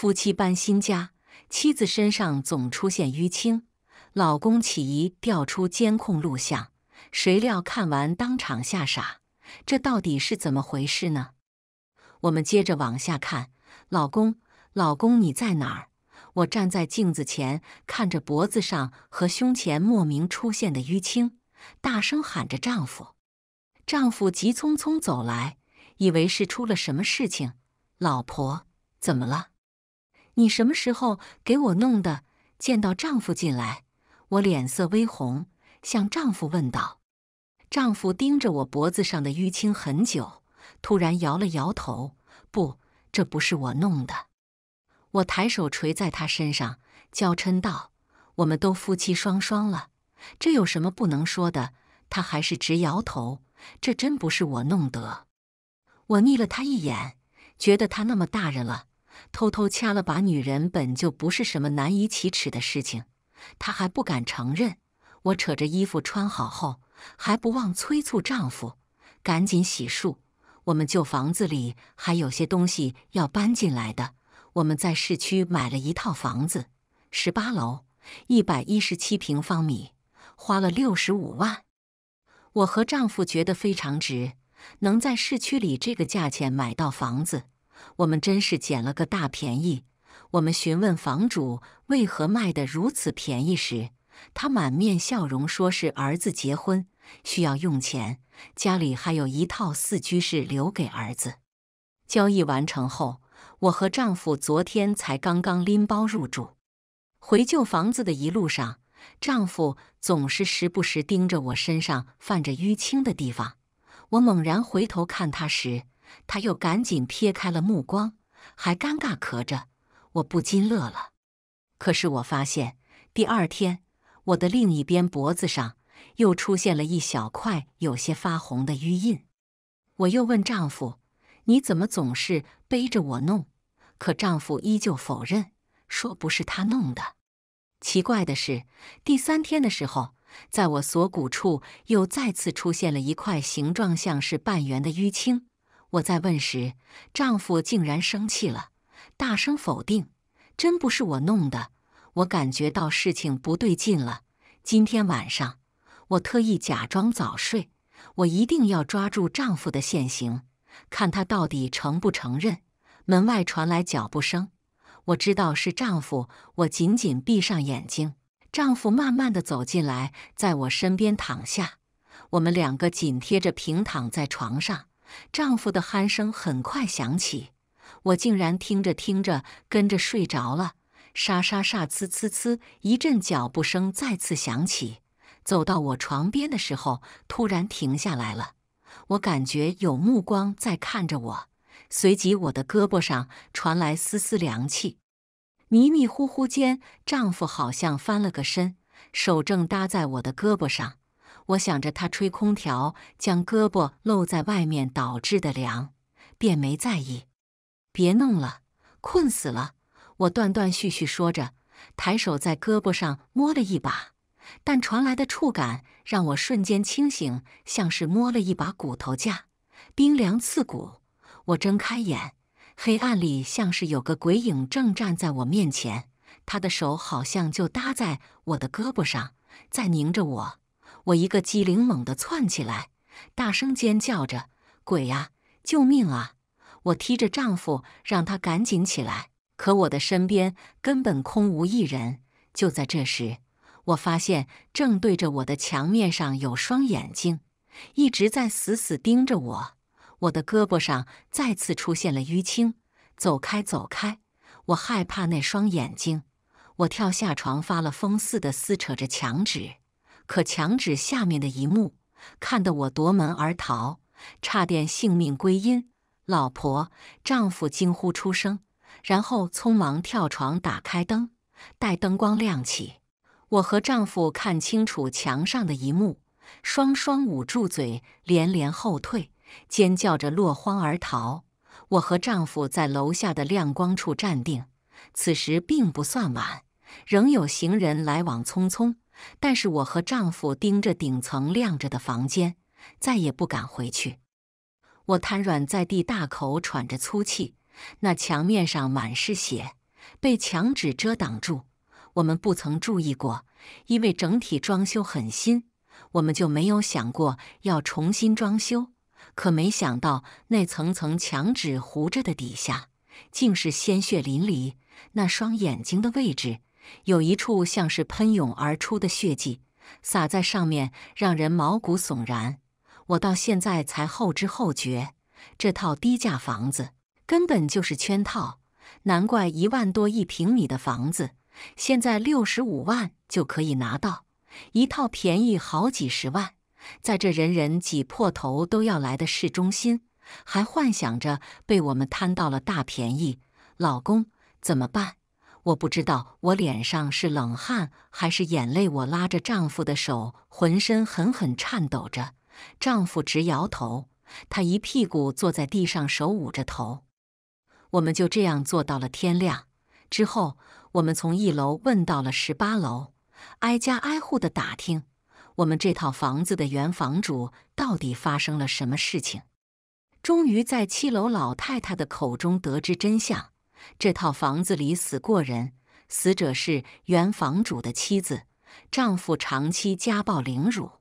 夫妻搬新家，妻子身上总出现淤青，老公起疑，调出监控录像，谁料看完当场吓傻。这到底是怎么回事呢？我们接着往下看。老公，老公你在哪儿？我站在镜子前，看着脖子上和胸前莫名出现的淤青，大声喊着丈夫。丈夫急匆匆走来，以为是出了什么事情。老婆，怎么了？你什么时候给我弄的？见到丈夫进来，我脸色微红，向丈夫问道。丈夫盯着我脖子上的淤青很久，突然摇了摇头：“不，这不是我弄的。”我抬手捶在他身上，娇嗔道：“我们都夫妻双双了，这有什么不能说的？”他还是直摇头：“这真不是我弄得。”我睨了他一眼，觉得他那么大人了。偷偷掐了把女人，本就不是什么难以启齿的事情，她还不敢承认。我扯着衣服穿好后，还不忘催促丈夫赶紧洗漱。我们旧房子里还有些东西要搬进来的。我们在市区买了一套房子，十八楼，一百一十七平方米，花了六十五万。我和丈夫觉得非常值，能在市区里这个价钱买到房子。我们真是捡了个大便宜。我们询问房主为何卖得如此便宜时，他满面笑容说：“是儿子结婚需要用钱，家里还有一套四居室留给儿子。”交易完成后，我和丈夫昨天才刚刚拎包入住。回旧房子的一路上，丈夫总是时不时盯着我身上泛着淤青的地方。我猛然回头看他时。他又赶紧撇开了目光，还尴尬咳着。我不禁乐了。可是我发现，第二天我的另一边脖子上又出现了一小块有些发红的淤印。我又问丈夫：“你怎么总是背着我弄？”可丈夫依旧否认，说不是他弄的。奇怪的是，第三天的时候，在我锁骨处又再次出现了一块形状像是半圆的淤青。我在问时，丈夫竟然生气了，大声否定：“真不是我弄的！”我感觉到事情不对劲了。今天晚上，我特意假装早睡，我一定要抓住丈夫的现行，看他到底承不承认。门外传来脚步声，我知道是丈夫。我紧紧闭上眼睛。丈夫慢慢的走进来，在我身边躺下，我们两个紧贴着平躺在床上。丈夫的鼾声很快响起，我竟然听着听着跟着睡着了。沙沙沙，呲呲呲，一阵脚步声再次响起。走到我床边的时候，突然停下来了。我感觉有目光在看着我，随即我的胳膊上传来丝丝凉气。迷迷糊糊间，丈夫好像翻了个身，手正搭在我的胳膊上。我想着他吹空调，将胳膊露在外面导致的凉，便没在意。别弄了，困死了！我断断续续说着，抬手在胳膊上摸了一把，但传来的触感让我瞬间清醒，像是摸了一把骨头架，冰凉刺骨。我睁开眼，黑暗里像是有个鬼影正站在我面前，他的手好像就搭在我的胳膊上，在拧着我。我一个机灵，猛地窜起来，大声尖叫着：“鬼呀！救命啊！”我踢着丈夫，让他赶紧起来。可我的身边根本空无一人。就在这时，我发现正对着我的墙面上有双眼睛，一直在死死盯着我。我的胳膊上再次出现了淤青。走开，走开！我害怕那双眼睛。我跳下床，发了疯似的撕扯着墙纸。可墙纸下面的一幕看得我夺门而逃，差点性命归阴。老婆、丈夫惊呼出声，然后匆忙跳床打开灯。待灯光亮起，我和丈夫看清楚墙上的一幕，双双捂住嘴，连连后退，尖叫着落荒而逃。我和丈夫在楼下的亮光处站定，此时并不算晚，仍有行人来往匆匆。但是我和丈夫盯着顶层亮着的房间，再也不敢回去。我瘫软在地，大口喘着粗气。那墙面上满是血，被墙纸遮挡住，我们不曾注意过，因为整体装修很新，我们就没有想过要重新装修。可没想到，那层层墙纸糊着的底下，竟是鲜血淋漓。那双眼睛的位置。有一处像是喷涌而出的血迹，洒在上面，让人毛骨悚然。我到现在才后知后觉，这套低价房子根本就是圈套。难怪一万多一平米的房子，现在六十五万就可以拿到一套，便宜好几十万。在这人人挤破头都要来的市中心，还幻想着被我们贪到了大便宜，老公怎么办？我不知道我脸上是冷汗还是眼泪，我拉着丈夫的手，浑身狠狠颤抖着。丈夫直摇头，他一屁股坐在地上，手捂着头。我们就这样坐到了天亮。之后，我们从一楼问到了十八楼，挨家挨户的打听我们这套房子的原房主到底发生了什么事情。终于在七楼老太太的口中得知真相。这套房子里死过人，死者是原房主的妻子，丈夫长期家暴凌辱，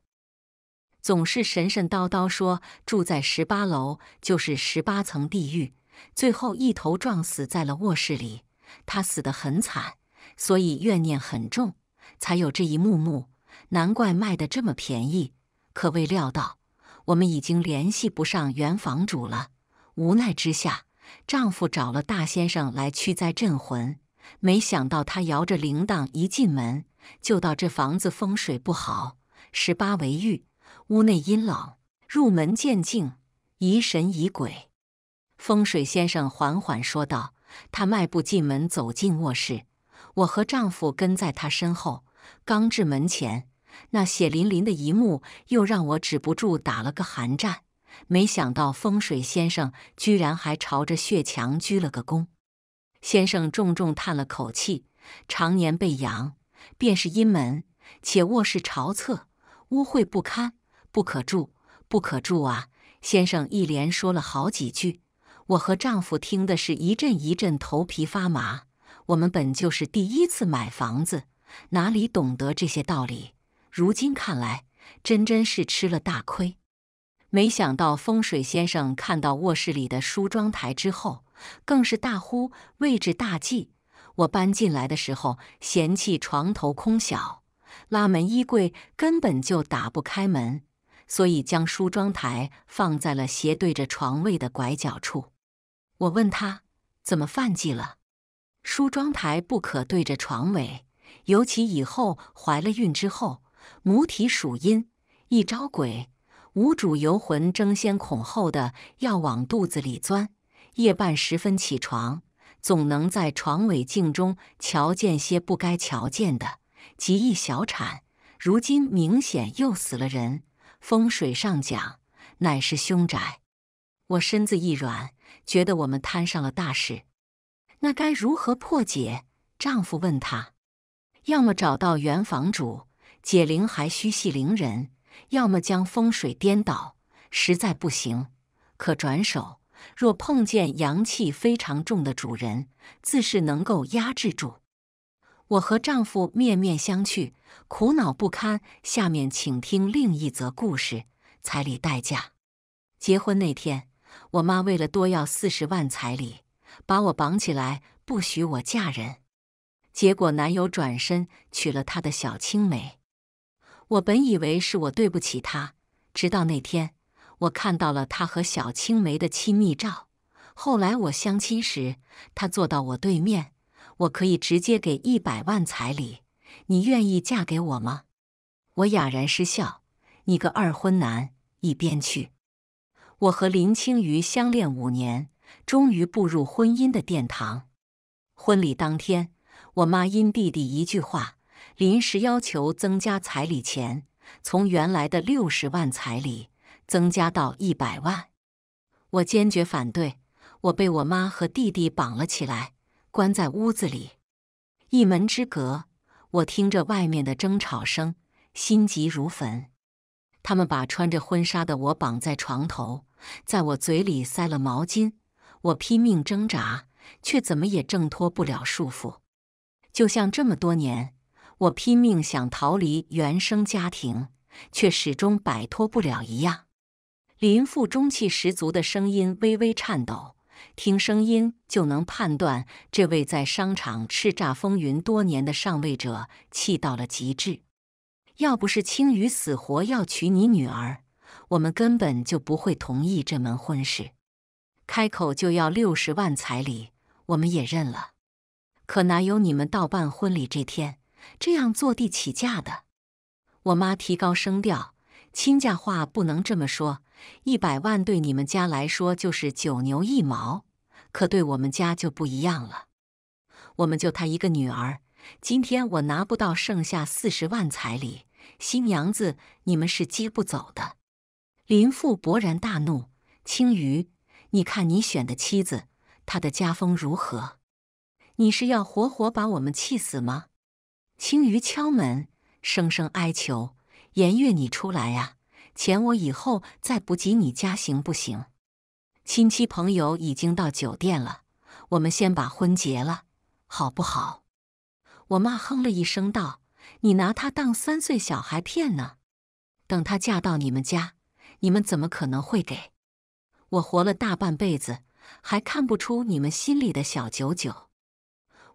总是神神叨叨说住在十八楼就是十八层地狱，最后一头撞死在了卧室里。他死得很惨，所以怨念很重，才有这一幕幕。难怪卖得这么便宜，可未料到。我们已经联系不上原房主了，无奈之下。丈夫找了大先生来驱灾镇魂，没想到他摇着铃铛一进门，就道这房子风水不好，十八为玉，屋内阴冷，入门见镜，疑神疑鬼。风水先生缓缓说道。他迈步进门，走进卧室，我和丈夫跟在他身后，刚至门前，那血淋淋的一幕又让我止不住打了个寒战。没想到风水先生居然还朝着血墙鞠了个躬。先生重重叹了口气：“常年被阳，便是阴门，且卧室朝侧，污秽不堪，不可住，不可住啊！”先生一连说了好几句，我和丈夫听的是一阵一阵头皮发麻。我们本就是第一次买房子，哪里懂得这些道理？如今看来，真真是吃了大亏。没想到风水先生看到卧室里的梳妆台之后，更是大呼位置大忌。我搬进来的时候嫌弃床头空小，拉门衣柜根本就打不开门，所以将梳妆台放在了斜对着床位的拐角处。我问他怎么犯忌了？梳妆台不可对着床尾，尤其以后怀了孕之后，母体属阴，一招鬼。无主游魂争先恐后的要往肚子里钻，夜半时分起床，总能在床尾镜中瞧见些不该瞧见的，极易小产。如今明显又死了人，风水上讲乃是凶宅。我身子一软，觉得我们摊上了大事。那该如何破解？丈夫问她，要么找到原房主，解铃还须系铃人。要么将风水颠倒，实在不行，可转手。若碰见阳气非常重的主人，自是能够压制住。我和丈夫面面相觑，苦恼不堪。下面请听另一则故事：彩礼代价。结婚那天，我妈为了多要四十万彩礼，把我绑起来，不许我嫁人。结果，男友转身娶了他的小青梅。我本以为是我对不起他，直到那天我看到了他和小青梅的亲密照。后来我相亲时，他坐到我对面，我可以直接给一百万彩礼，你愿意嫁给我吗？我哑然失笑，你个二婚男，一边去！我和林青瑜相恋五年，终于步入婚姻的殿堂。婚礼当天，我妈因弟弟一句话。临时要求增加彩礼钱，从原来的六十万彩礼增加到一百万，我坚决反对。我被我妈和弟弟绑了起来，关在屋子里，一门之隔。我听着外面的争吵声，心急如焚。他们把穿着婚纱的我绑在床头，在我嘴里塞了毛巾。我拼命挣扎，却怎么也挣脱不了束缚，就像这么多年。我拼命想逃离原生家庭，却始终摆脱不了一样。林父中气十足的声音微微颤抖，听声音就能判断，这位在商场叱咤风云多年的上位者气到了极致。要不是青羽死活要娶你女儿，我们根本就不会同意这门婚事。开口就要六十万彩礼，我们也认了。可哪有你们倒办婚礼这天？这样坐地起价的，我妈提高声调：“亲家话不能这么说，一百万对你们家来说就是九牛一毛，可对我们家就不一样了。我们就他一个女儿，今天我拿不到剩下四十万彩礼，新娘子你们是接不走的。”林父勃然大怒：“青鱼，你看你选的妻子，她的家风如何？你是要活活把我们气死吗？”青鱼敲门，声声哀求：“颜月，你出来呀！钱我以后再不给你家，行不行？”亲戚朋友已经到酒店了，我们先把婚结了，好不好？”我妈哼了一声道：“你拿她当三岁小孩骗呢？等她嫁到你们家，你们怎么可能会给？我活了大半辈子，还看不出你们心里的小九九？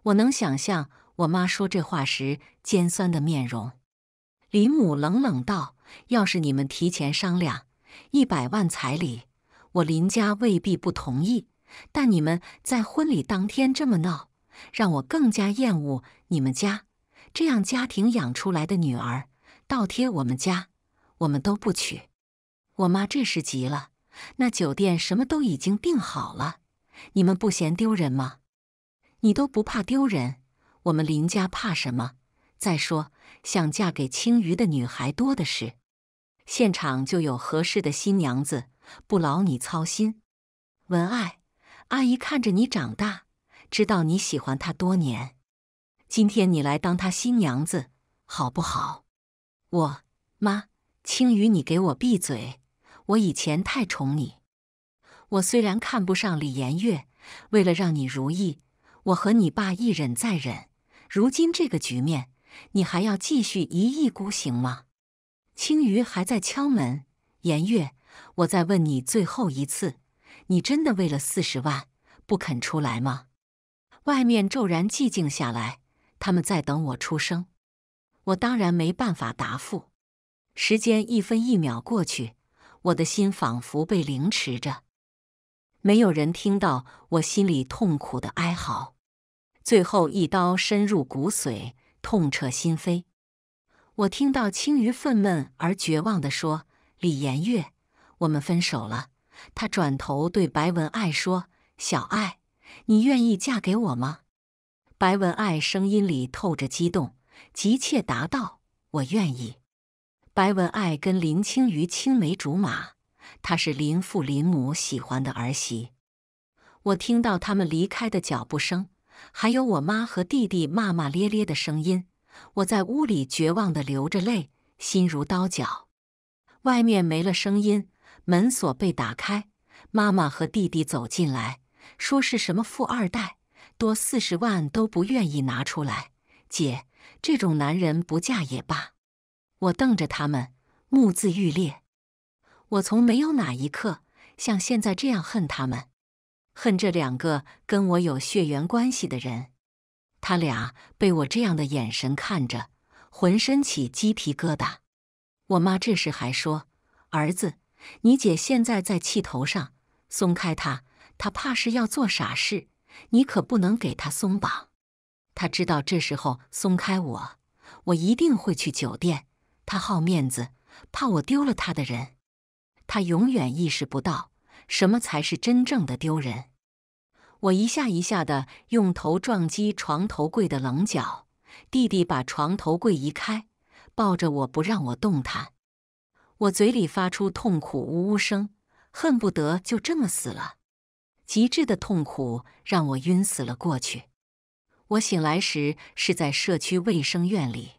我能想象。”我妈说这话时，尖酸的面容。林母冷冷道：“要是你们提前商量，一百万彩礼，我林家未必不同意。但你们在婚礼当天这么闹，让我更加厌恶你们家。这样家庭养出来的女儿，倒贴我们家，我们都不娶。”我妈这时急了：“那酒店什么都已经订好了，你们不嫌丢人吗？你都不怕丢人？”我们林家怕什么？再说想嫁给青鱼的女孩多的是，现场就有合适的新娘子，不劳你操心。文爱阿姨看着你长大，知道你喜欢她多年，今天你来当她新娘子，好不好？我妈，青鱼，你给我闭嘴！我以前太宠你，我虽然看不上李延月，为了让你如意，我和你爸一忍再忍。如今这个局面，你还要继续一意孤行吗？青鱼还在敲门。颜月，我再问你最后一次，你真的为了四十万不肯出来吗？外面骤然寂静下来，他们在等我出声。我当然没办法答复。时间一分一秒过去，我的心仿佛被凌迟着，没有人听到我心里痛苦的哀嚎。最后一刀深入骨髓，痛彻心扉。我听到青鱼愤懑而绝望地说：“李延月，我们分手了。”他转头对白文爱说：“小爱，你愿意嫁给我吗？”白文爱声音里透着激动，急切答道：“我愿意。”白文爱跟林青鱼青梅竹马，她是林父林母喜欢的儿媳。我听到他们离开的脚步声。还有我妈和弟弟骂骂咧咧的声音，我在屋里绝望地流着泪，心如刀绞。外面没了声音，门锁被打开，妈妈和弟弟走进来，说是什么富二代，多四十万都不愿意拿出来。姐，这种男人不嫁也罢。我瞪着他们，目眦欲裂。我从没有哪一刻像现在这样恨他们。恨这两个跟我有血缘关系的人，他俩被我这样的眼神看着，浑身起鸡皮疙瘩。我妈这时还说：“儿子，你姐现在在气头上，松开她，她怕是要做傻事，你可不能给她松绑。”她知道这时候松开我，我一定会去酒店。她好面子，怕我丢了她的人，他永远意识不到。什么才是真正的丢人？我一下一下的用头撞击床头柜的棱角，弟弟把床头柜移开，抱着我不让我动弹。我嘴里发出痛苦呜呜声，恨不得就这么死了。极致的痛苦让我晕死了过去。我醒来时是在社区卫生院里，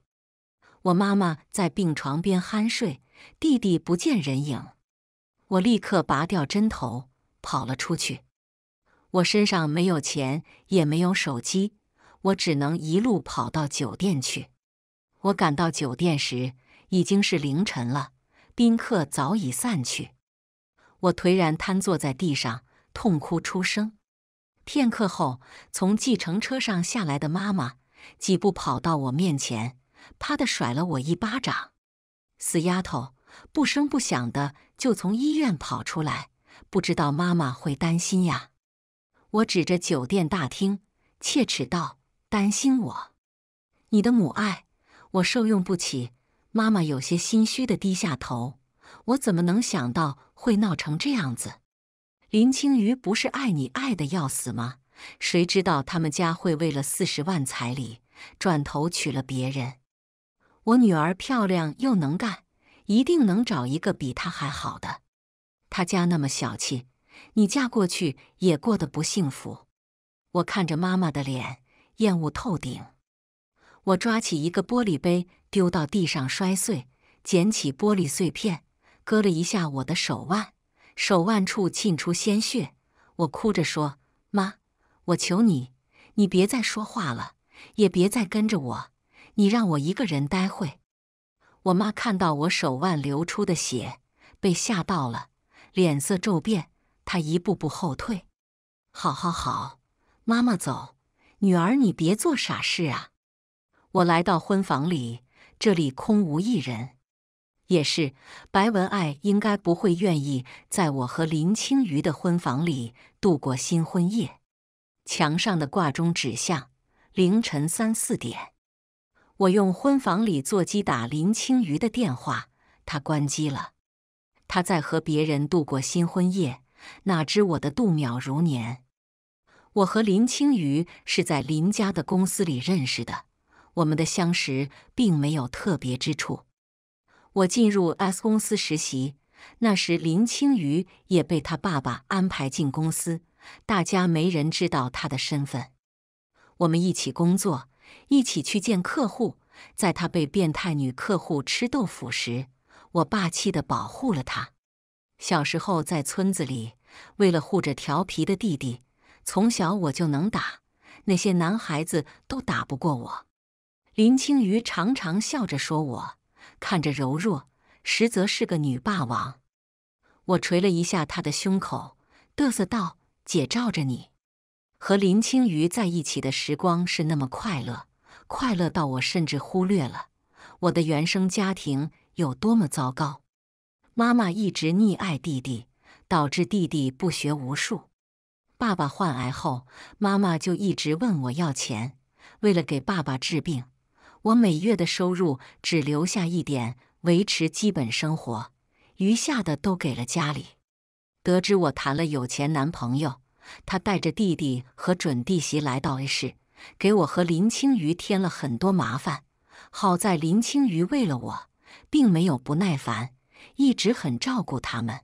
我妈妈在病床边酣睡，弟弟不见人影。我立刻拔掉针头，跑了出去。我身上没有钱，也没有手机，我只能一路跑到酒店去。我赶到酒店时已经是凌晨了，宾客早已散去。我颓然瘫坐在地上，痛哭出声。片刻后，从计程车上下来的妈妈几步跑到我面前，啪的甩了我一巴掌：“死丫头，不声不响的。”就从医院跑出来，不知道妈妈会担心呀。我指着酒店大厅，切齿道：“担心我，你的母爱我受用不起。”妈妈有些心虚的低下头。我怎么能想到会闹成这样子？林青鱼不是爱你爱的要死吗？谁知道他们家会为了四十万彩礼，转头娶了别人？我女儿漂亮又能干。一定能找一个比他还好的。他家那么小气，你嫁过去也过得不幸福。我看着妈妈的脸，厌恶透顶。我抓起一个玻璃杯，丢到地上摔碎，捡起玻璃碎片，割了一下我的手腕，手腕处沁出鲜血。我哭着说：“妈，我求你，你别再说话了，也别再跟着我，你让我一个人待会。”我妈看到我手腕流出的血，被吓到了，脸色骤变。她一步步后退：“好好好，妈妈走，女儿你别做傻事啊。”我来到婚房里，这里空无一人。也是白文爱应该不会愿意在我和林青鱼的婚房里度过新婚夜。墙上的挂钟指向凌晨三四点。我用婚房里座机打林青鱼的电话，她关机了。她在和别人度过新婚夜，哪知我的度秒如年。我和林青鱼是在林家的公司里认识的，我们的相识并没有特别之处。我进入 S 公司实习，那时林青鱼也被他爸爸安排进公司，大家没人知道他的身份。我们一起工作。一起去见客户，在他被变态女客户吃豆腐时，我霸气地保护了他。小时候在村子里，为了护着调皮的弟弟，从小我就能打，那些男孩子都打不过我。林青鱼常常笑着说我看着柔弱，实则是个女霸王。我捶了一下他的胸口，嘚瑟道：“姐罩着你。”和林青瑜在一起的时光是那么快乐，快乐到我甚至忽略了我的原生家庭有多么糟糕。妈妈一直溺爱弟弟，导致弟弟不学无术。爸爸患癌后，妈妈就一直问我要钱。为了给爸爸治病，我每月的收入只留下一点维持基本生活，余下的都给了家里。得知我谈了有钱男朋友。他带着弟弟和准弟媳来到 A 市，给我和林青鱼添了很多麻烦。好在林青鱼为了我，并没有不耐烦，一直很照顾他们。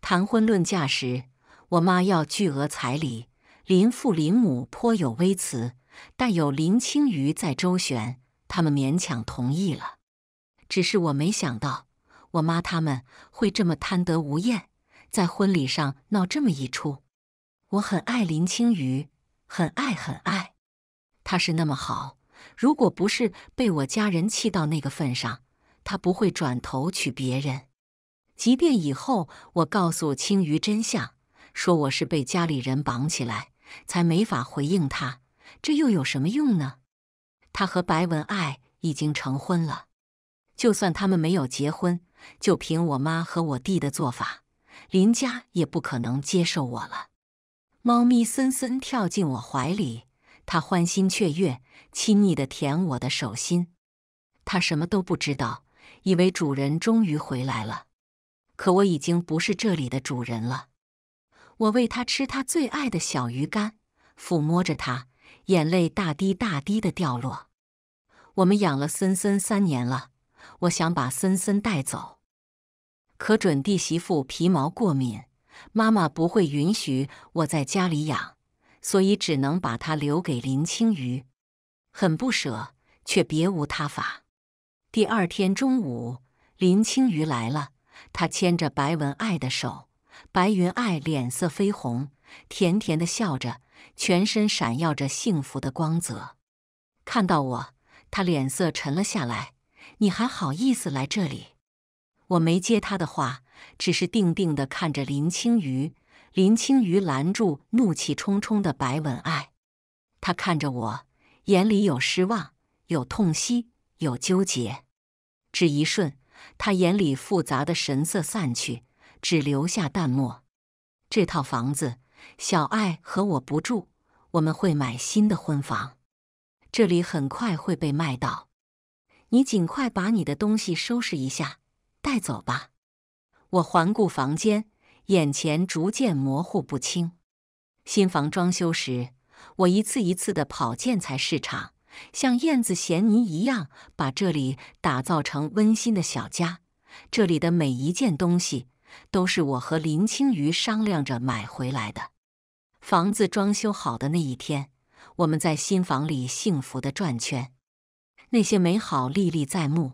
谈婚论嫁时，我妈要巨额彩礼，林父林母颇有微词，但有林青鱼在周旋，他们勉强同意了。只是我没想到，我妈他们会这么贪得无厌，在婚礼上闹这么一出。我很爱林青鱼，很爱很爱。他是那么好，如果不是被我家人气到那个份上，他不会转头娶别人。即便以后我告诉青鱼真相，说我是被家里人绑起来，才没法回应他，这又有什么用呢？他和白文爱已经成婚了，就算他们没有结婚，就凭我妈和我弟的做法，林家也不可能接受我了。猫咪森森跳进我怀里，它欢欣雀跃，亲昵的舔我的手心。它什么都不知道，以为主人终于回来了。可我已经不是这里的主人了。我喂它吃它最爱的小鱼干，抚摸着它，眼泪大滴大滴的掉落。我们养了森森三年了，我想把森森带走，可准弟媳妇皮毛过敏。妈妈不会允许我在家里养，所以只能把它留给林青鱼。很不舍，却别无他法。第二天中午，林青鱼来了，她牵着白文爱的手，白云爱脸色绯红，甜甜的笑着，全身闪耀着幸福的光泽。看到我，她脸色沉了下来：“你还好意思来这里？”我没接她的话。只是定定地看着林青鱼。林青鱼拦住怒气冲冲的白文爱。他看着我，眼里有失望，有痛惜，有纠结。只一瞬，他眼里复杂的神色散去，只留下淡漠。这套房子，小爱和我不住，我们会买新的婚房。这里很快会被卖到，你尽快把你的东西收拾一下，带走吧。我环顾房间，眼前逐渐模糊不清。新房装修时，我一次一次的跑建材市场，像燕子衔泥一样，把这里打造成温馨的小家。这里的每一件东西都是我和林青鱼商量着买回来的。房子装修好的那一天，我们在新房里幸福的转圈，那些美好历历在目。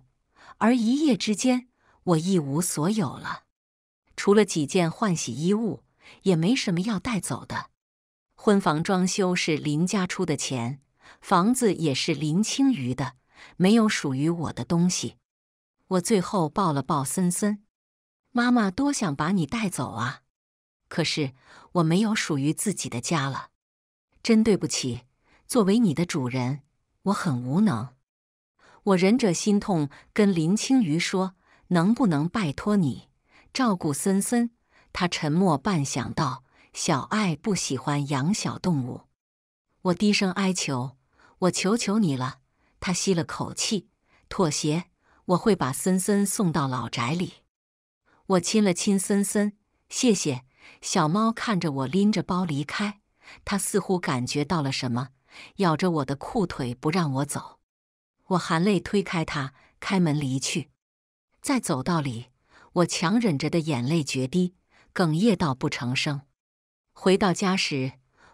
而一夜之间，我一无所有了。除了几件换洗衣物，也没什么要带走的。婚房装修是林家出的钱，房子也是林青鱼的，没有属于我的东西。我最后抱了抱森森，妈妈多想把你带走啊！可是我没有属于自己的家了，真对不起。作为你的主人，我很无能。我忍着心痛跟林青鱼说：“能不能拜托你？”照顾森森，他沉默半晌，道：“小爱不喜欢养小动物。”我低声哀求：“我求求你了。”他吸了口气，妥协：“我会把森森送到老宅里。”我亲了亲森森，谢谢。小猫看着我拎着包离开，它似乎感觉到了什么，咬着我的裤腿不让我走。我含泪推开它，开门离去，在走道里。我强忍着的眼泪决堤，哽咽到不成声。回到家时，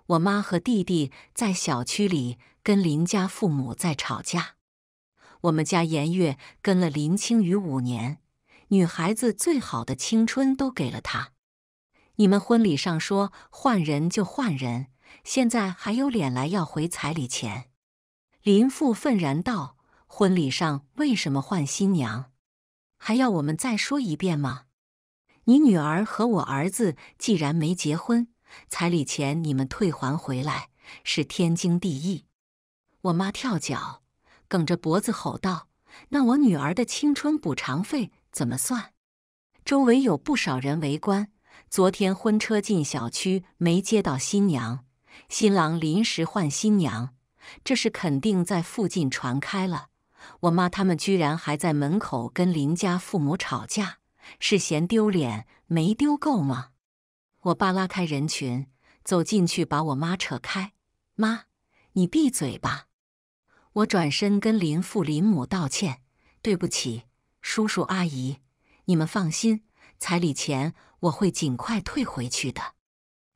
我妈和弟弟在小区里跟邻家父母在吵架。我们家颜月跟了林青宇五年，女孩子最好的青春都给了他。你们婚礼上说换人就换人，现在还有脸来要回彩礼钱？林父愤然道：“婚礼上为什么换新娘？”还要我们再说一遍吗？你女儿和我儿子既然没结婚，彩礼钱你们退还回来是天经地义。我妈跳脚，梗着脖子吼道：“那我女儿的青春补偿费怎么算？”周围有不少人围观。昨天婚车进小区没接到新娘，新郎临时换新娘，这事肯定在附近传开了。我妈他们居然还在门口跟林家父母吵架，是嫌丢脸没丢够吗？我爸拉开人群，走进去把我妈扯开：“妈，你闭嘴吧。”我转身跟林父林母道歉：“对不起，叔叔阿姨，你们放心，彩礼钱我会尽快退回去的。”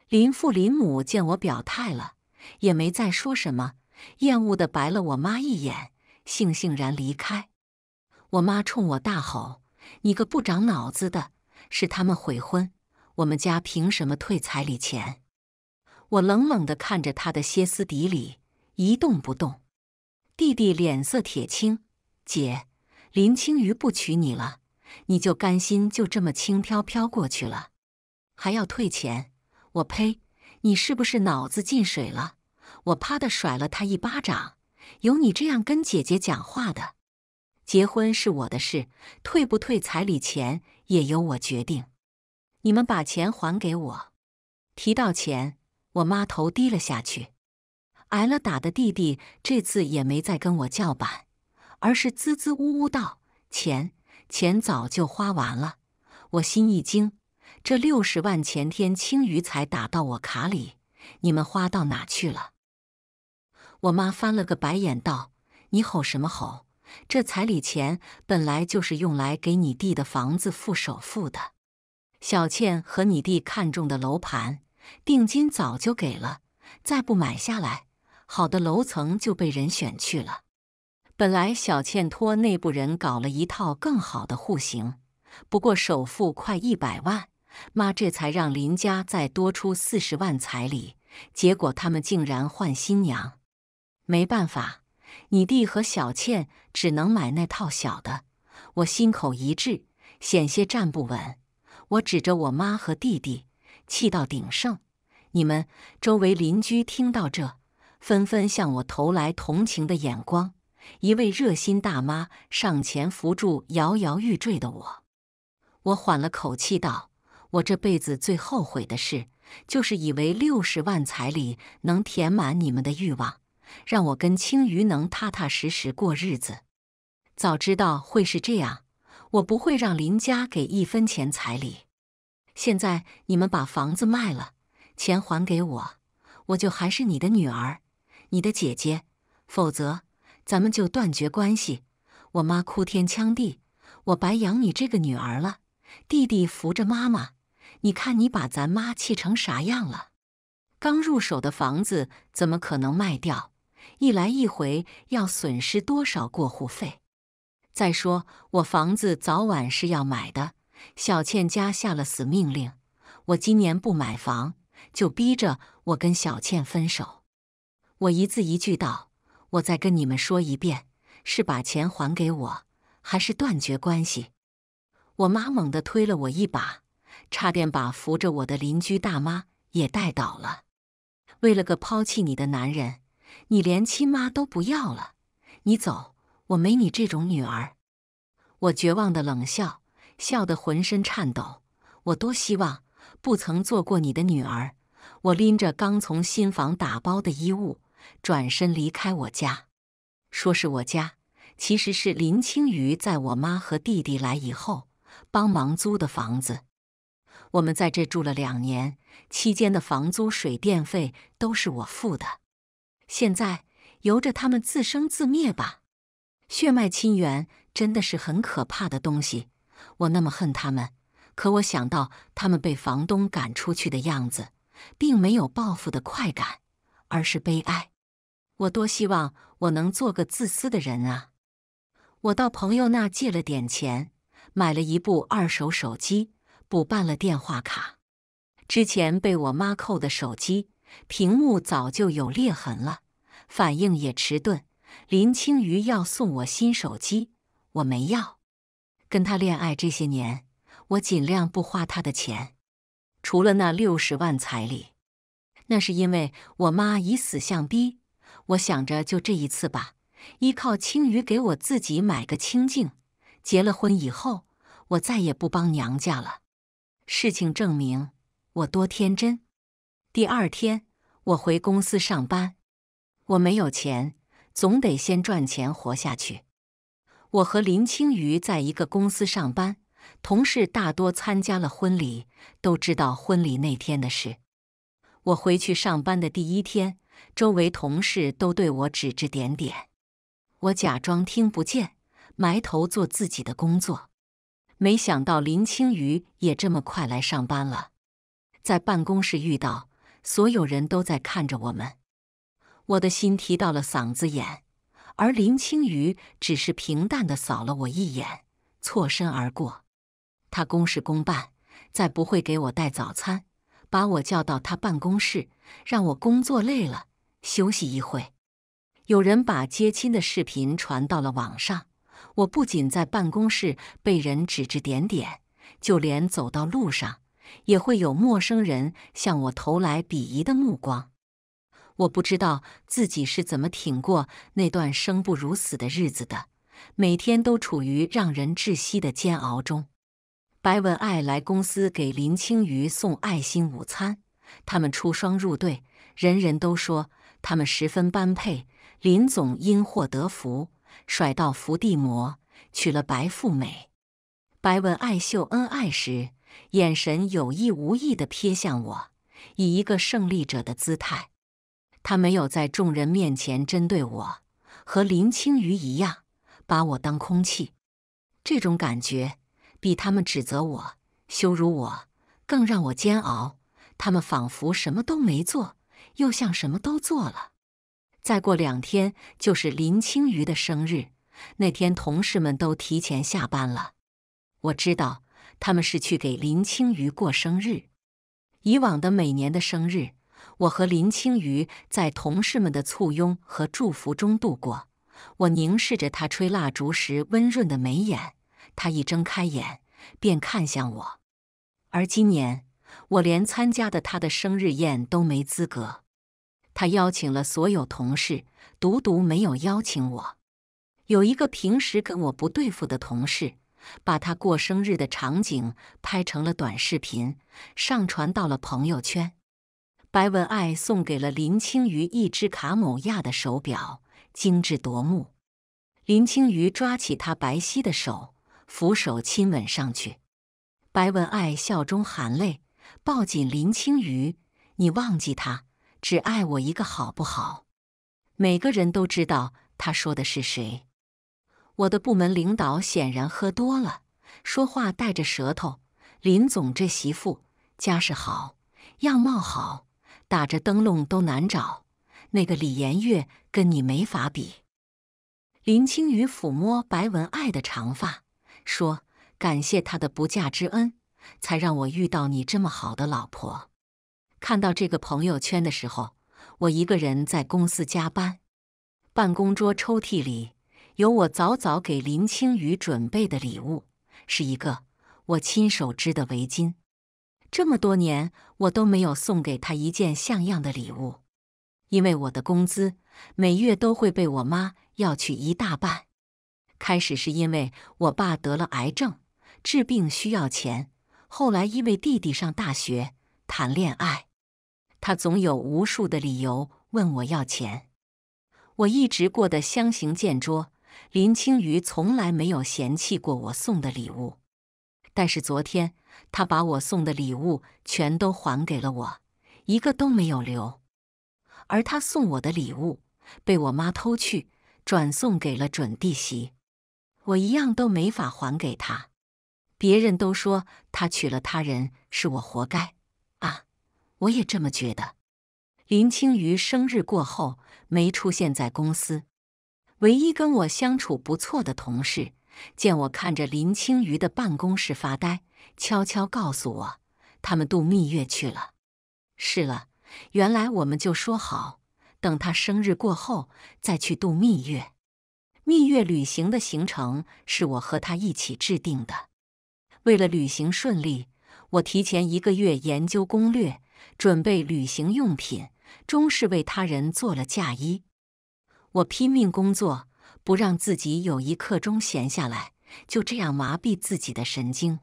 林父林母见我表态了，也没再说什么，厌恶的白了我妈一眼。悻悻然离开，我妈冲我大吼：“你个不长脑子的，是他们悔婚，我们家凭什么退彩礼钱？”我冷冷的看着他的歇斯底里，一动不动。弟弟脸色铁青：“姐，林青鱼不娶你了，你就甘心就这么轻飘飘过去了，还要退钱？我呸！你是不是脑子进水了？”我啪的甩了他一巴掌。有你这样跟姐姐讲话的？结婚是我的事，退不退彩礼钱也由我决定。你们把钱还给我。提到钱，我妈头低了下去。挨了打的弟弟这次也没再跟我叫板，而是滋滋呜呜道：“钱钱早就花完了。”我心一惊，这六十万前天青鱼才打到我卡里，你们花到哪去了？我妈翻了个白眼，道：“你吼什么吼？这彩礼钱本来就是用来给你弟的房子付首付的。小倩和你弟看中的楼盘，定金早就给了，再不买下来，好的楼层就被人选去了。本来小倩托内部人搞了一套更好的户型，不过首付快一百万，妈这才让林家再多出四十万彩礼。结果他们竟然换新娘。”没办法，你弟和小倩只能买那套小的。我心口一滞，险些站不稳。我指着我妈和弟弟，气到顶盛。你们周围邻居听到这，纷纷向我投来同情的眼光。一位热心大妈上前扶住摇摇欲坠的我。我缓了口气道：“我这辈子最后悔的事，就是以为六十万彩礼能填满你们的欲望。”让我跟青鱼能踏踏实实过日子。早知道会是这样，我不会让林家给一分钱彩礼。现在你们把房子卖了，钱还给我，我就还是你的女儿，你的姐姐。否则，咱们就断绝关系。我妈哭天抢地，我白养你这个女儿了。弟弟扶着妈妈，你看你把咱妈气成啥样了？刚入手的房子怎么可能卖掉？一来一回要损失多少过户费？再说我房子早晚是要买的。小倩家下了死命令，我今年不买房就逼着我跟小倩分手。我一字一句道：“我再跟你们说一遍，是把钱还给我，还是断绝关系？”我妈猛地推了我一把，差点把扶着我的邻居大妈也带倒了。为了个抛弃你的男人！你连亲妈都不要了，你走！我没你这种女儿。我绝望的冷笑，笑得浑身颤抖。我多希望不曾做过你的女儿。我拎着刚从新房打包的衣物，转身离开我家。说是我家，其实是林青鱼在我妈和弟弟来以后帮忙租的房子。我们在这住了两年，期间的房租、水电费都是我付的。现在由着他们自生自灭吧。血脉亲缘真的是很可怕的东西。我那么恨他们，可我想到他们被房东赶出去的样子，并没有报复的快感，而是悲哀。我多希望我能做个自私的人啊！我到朋友那借了点钱，买了一部二手手机，补办了电话卡，之前被我妈扣的手机。屏幕早就有裂痕了，反应也迟钝。林青鱼要送我新手机，我没要。跟他恋爱这些年，我尽量不花他的钱，除了那六十万彩礼。那是因为我妈以死相逼。我想着就这一次吧，依靠青鱼给我自己买个清净。结了婚以后，我再也不帮娘家了。事情证明我多天真。第二天，我回公司上班。我没有钱，总得先赚钱活下去。我和林青瑜在一个公司上班，同事大多参加了婚礼，都知道婚礼那天的事。我回去上班的第一天，周围同事都对我指指点点，我假装听不见，埋头做自己的工作。没想到林青瑜也这么快来上班了，在办公室遇到。所有人都在看着我们，我的心提到了嗓子眼。而林青瑜只是平淡的扫了我一眼，错身而过。他公事公办，再不会给我带早餐，把我叫到他办公室，让我工作累了休息一会。有人把接亲的视频传到了网上，我不仅在办公室被人指指点点，就连走到路上。也会有陌生人向我投来鄙夷的目光。我不知道自己是怎么挺过那段生不如死的日子的，每天都处于让人窒息的煎熬中。白文爱来公司给林青鱼送爱心午餐，他们出双入对，人人都说他们十分般配。林总因祸得福，甩到伏地魔，娶了白富美。白文爱秀恩爱时。眼神有意无意地瞥向我，以一个胜利者的姿态。他没有在众人面前针对我，和林青鱼一样，把我当空气。这种感觉比他们指责我、羞辱我更让我煎熬。他们仿佛什么都没做，又像什么都做了。再过两天就是林青鱼的生日，那天同事们都提前下班了。我知道。他们是去给林青瑜过生日。以往的每年的生日，我和林青瑜在同事们的簇拥和祝福中度过。我凝视着他吹蜡烛时温润的眉眼，他一睁开眼便看向我。而今年，我连参加的他的生日宴都没资格。他邀请了所有同事，独独没有邀请我。有一个平时跟我不对付的同事。把他过生日的场景拍成了短视频，上传到了朋友圈。白文爱送给了林青鱼一只卡某亚的手表，精致夺目。林青鱼抓起他白皙的手，俯手亲吻上去。白文爱笑中含泪，抱紧林青鱼：“你忘记他，只爱我一个，好不好？”每个人都知道他说的是谁。我的部门领导显然喝多了，说话带着舌头。林总这媳妇家世好，样貌好，打着灯笼都难找。那个李延月跟你没法比。林青雨抚摸白文爱的长发，说：“感谢他的不嫁之恩，才让我遇到你这么好的老婆。”看到这个朋友圈的时候，我一个人在公司加班，办公桌抽屉里。有我早早给林青雨准备的礼物，是一个我亲手织的围巾。这么多年，我都没有送给她一件像样的礼物，因为我的工资每月都会被我妈要去一大半。开始是因为我爸得了癌症，治病需要钱；后来因为弟弟上大学、谈恋爱，他总有无数的理由问我要钱，我一直过得相形见拙。林青鱼从来没有嫌弃过我送的礼物，但是昨天他把我送的礼物全都还给了我，一个都没有留。而他送我的礼物被我妈偷去，转送给了准弟媳，我一样都没法还给他。别人都说他娶了他人是我活该啊，我也这么觉得。林青鱼生日过后没出现在公司。唯一跟我相处不错的同事，见我看着林青瑜的办公室发呆，悄悄告诉我，他们度蜜月去了。是了，原来我们就说好，等他生日过后再去度蜜月。蜜月旅行的行程是我和他一起制定的。为了旅行顺利，我提前一个月研究攻略，准备旅行用品，终是为他人做了嫁衣。我拼命工作，不让自己有一刻钟闲下来，就这样麻痹自己的神经。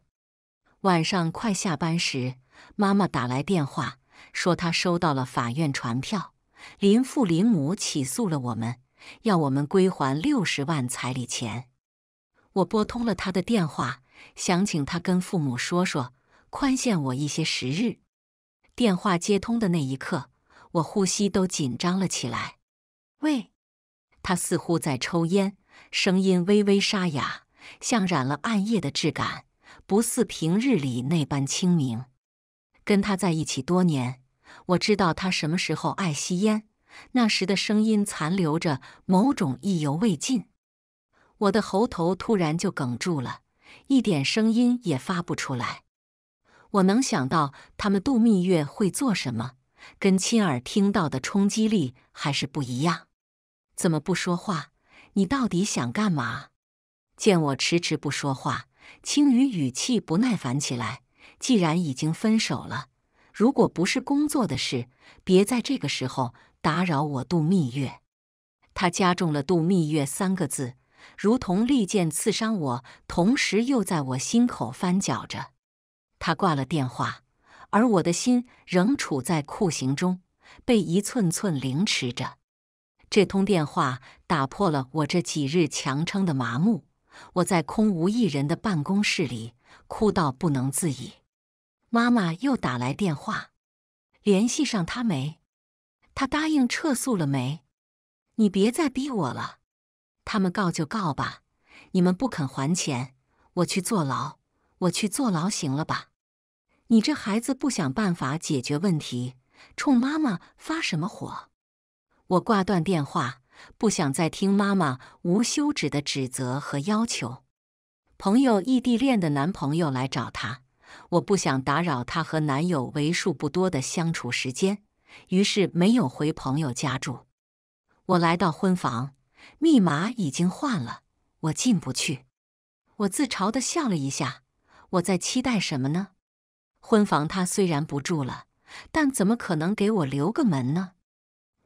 晚上快下班时，妈妈打来电话，说她收到了法院传票，林父林母起诉了我们，要我们归还六十万彩礼钱。我拨通了他的电话，想请他跟父母说说，宽限我一些时日。电话接通的那一刻，我呼吸都紧张了起来。喂。他似乎在抽烟，声音微微沙哑，像染了暗夜的质感，不似平日里那般清明。跟他在一起多年，我知道他什么时候爱吸烟，那时的声音残留着某种意犹未尽。我的喉头突然就哽住了，一点声音也发不出来。我能想到他们度蜜月会做什么，跟亲耳听到的冲击力还是不一样。怎么不说话？你到底想干嘛？见我迟迟不说话，青鱼语气不耐烦起来。既然已经分手了，如果不是工作的事，别在这个时候打扰我度蜜月。他加重了“度蜜月”三个字，如同利剑刺伤我，同时又在我心口翻搅着。他挂了电话，而我的心仍处在酷刑中，被一寸寸凌迟着。这通电话打破了我这几日强撑的麻木。我在空无一人的办公室里哭到不能自已。妈妈又打来电话，联系上他没？他答应撤诉了没？你别再逼我了。他们告就告吧，你们不肯还钱，我去坐牢，我去坐牢行了吧？你这孩子不想办法解决问题，冲妈妈发什么火？我挂断电话，不想再听妈妈无休止的指责和要求。朋友异地恋的男朋友来找她，我不想打扰她和男友为数不多的相处时间，于是没有回朋友家住。我来到婚房，密码已经换了，我进不去。我自嘲的笑了一下，我在期待什么呢？婚房他虽然不住了，但怎么可能给我留个门呢？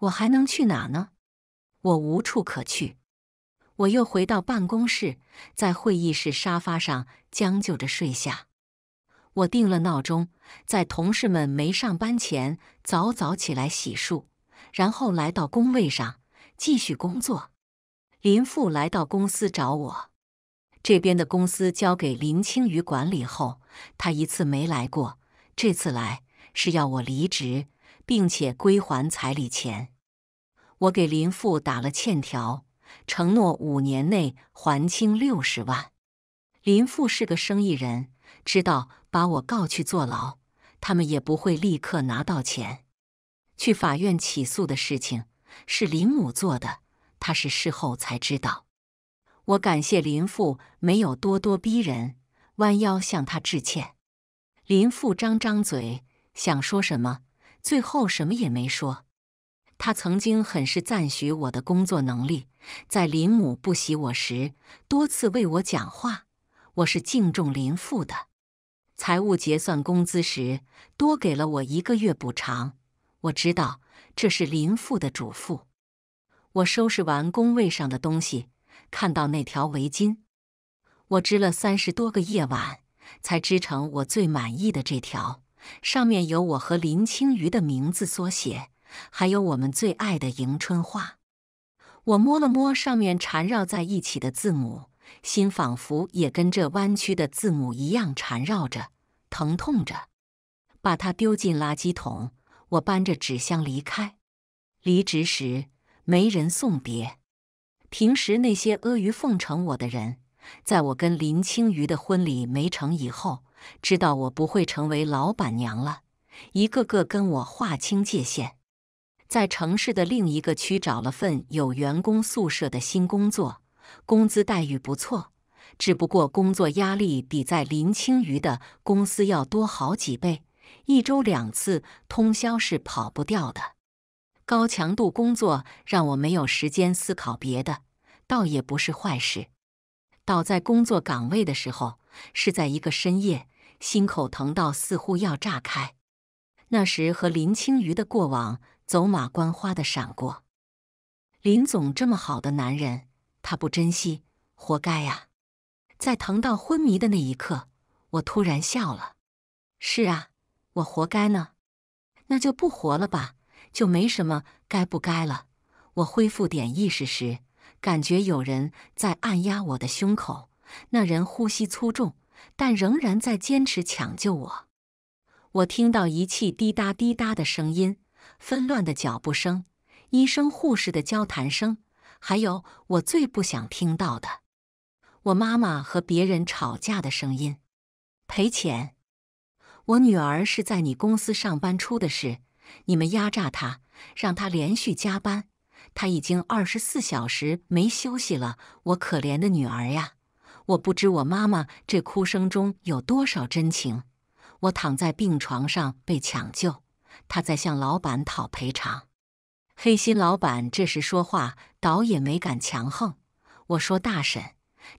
我还能去哪呢？我无处可去。我又回到办公室，在会议室沙发上将就着睡下。我定了闹钟，在同事们没上班前早早起来洗漱，然后来到工位上继续工作。林父来到公司找我，这边的公司交给林青雨管理后，他一次没来过。这次来是要我离职，并且归还彩礼钱。我给林父打了欠条，承诺五年内还清六十万。林父是个生意人，知道把我告去坐牢，他们也不会立刻拿到钱。去法院起诉的事情是林母做的，他是事后才知道。我感谢林父没有咄咄逼人，弯腰向他致歉。林父张张嘴想说什么，最后什么也没说。他曾经很是赞许我的工作能力，在林母不喜我时，多次为我讲话。我是敬重林父的，财务结算工资时多给了我一个月补偿。我知道这是林父的嘱咐。我收拾完工位上的东西，看到那条围巾，我织了三十多个夜晚才织成我最满意的这条，上面有我和林青鱼的名字缩写。还有我们最爱的迎春花，我摸了摸上面缠绕在一起的字母，心仿佛也跟着弯曲的字母一样缠绕着，疼痛着。把它丢进垃圾桶，我搬着纸箱离开。离职时没人送别。平时那些阿谀奉承我的人，在我跟林青鱼的婚礼没成以后，知道我不会成为老板娘了，一个个跟我划清界限。在城市的另一个区找了份有员工宿舍的新工作，工资待遇不错，只不过工作压力比在林青鱼的公司要多好几倍，一周两次通宵是跑不掉的。高强度工作让我没有时间思考别的，倒也不是坏事。倒在工作岗位的时候是在一个深夜，心口疼到似乎要炸开，那时和林青鱼的过往。走马观花的闪过，林总这么好的男人，他不珍惜，活该呀！在疼到昏迷的那一刻，我突然笑了。是啊，我活该呢。那就不活了吧，就没什么该不该了。我恢复点意识时，感觉有人在按压我的胸口，那人呼吸粗重，但仍然在坚持抢救我。我听到仪器滴答滴答的声音。纷乱的脚步声，医生、护士的交谈声，还有我最不想听到的，我妈妈和别人吵架的声音，赔钱。我女儿是在你公司上班出的事，你们压榨她，让她连续加班，她已经二十四小时没休息了。我可怜的女儿呀！我不知我妈妈这哭声中有多少真情。我躺在病床上被抢救。他在向老板讨赔偿，黑心老板这时说话倒也没敢强横。我说大婶，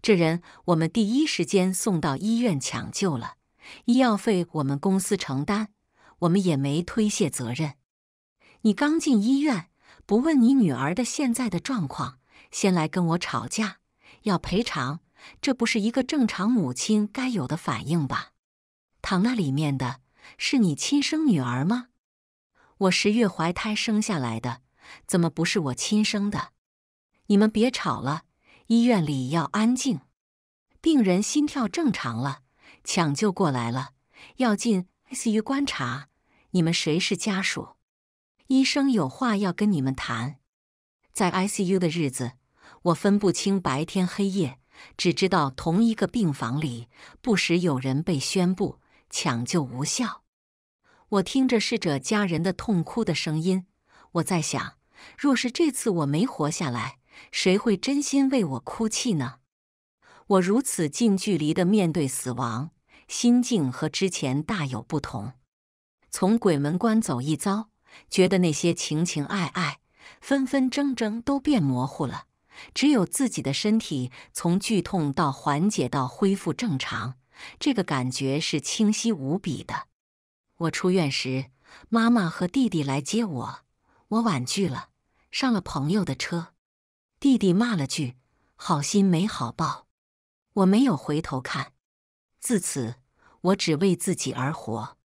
这人我们第一时间送到医院抢救了，医药费我们公司承担，我们也没推卸责任。你刚进医院，不问你女儿的现在的状况，先来跟我吵架要赔偿，这不是一个正常母亲该有的反应吧？躺那里面的是你亲生女儿吗？我十月怀胎生下来的，怎么不是我亲生的？你们别吵了，医院里要安静。病人心跳正常了，抢救过来了，要进 ICU 观察。你们谁是家属？医生有话要跟你们谈。在 ICU 的日子，我分不清白天黑夜，只知道同一个病房里，不时有人被宣布抢救无效。我听着逝者家人的痛哭的声音，我在想，若是这次我没活下来，谁会真心为我哭泣呢？我如此近距离的面对死亡，心境和之前大有不同。从鬼门关走一遭，觉得那些情情爱爱、分分争争都变模糊了，只有自己的身体从剧痛到缓解到恢复正常，这个感觉是清晰无比的。我出院时，妈妈和弟弟来接我，我婉拒了，上了朋友的车。弟弟骂了句：“好心没好报。”我没有回头看。自此，我只为自己而活。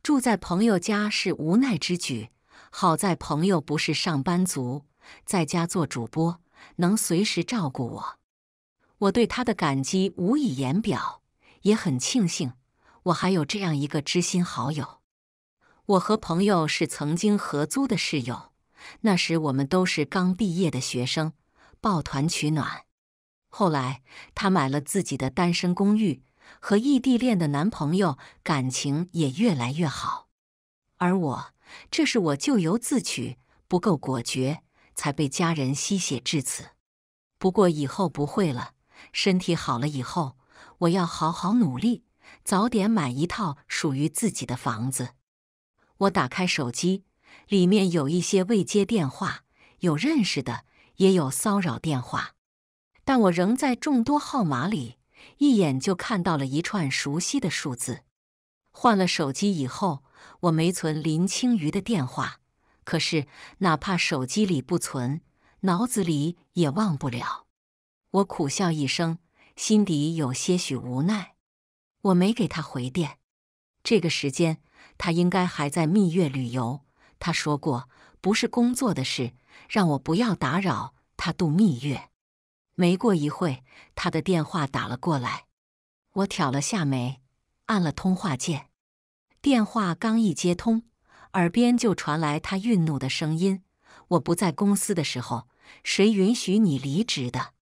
住在朋友家是无奈之举，好在朋友不是上班族，在家做主播，能随时照顾我。我对他的感激无以言表，也很庆幸。我还有这样一个知心好友，我和朋友是曾经合租的室友，那时我们都是刚毕业的学生，抱团取暖。后来他买了自己的单身公寓，和异地恋的男朋友感情也越来越好。而我，这是我咎由自取，不够果决，才被家人吸血至此。不过以后不会了，身体好了以后，我要好好努力。早点买一套属于自己的房子。我打开手机，里面有一些未接电话，有认识的，也有骚扰电话。但我仍在众多号码里，一眼就看到了一串熟悉的数字。换了手机以后，我没存林青鱼的电话，可是哪怕手机里不存，脑子里也忘不了。我苦笑一声，心底有些许无奈。我没给他回电，这个时间他应该还在蜜月旅游。他说过不是工作的事，让我不要打扰他度蜜月。没过一会他的电话打了过来，我挑了下眉，按了通话键。电话刚一接通，耳边就传来他愠怒的声音：“我不在公司的时候，谁允许你离职的？”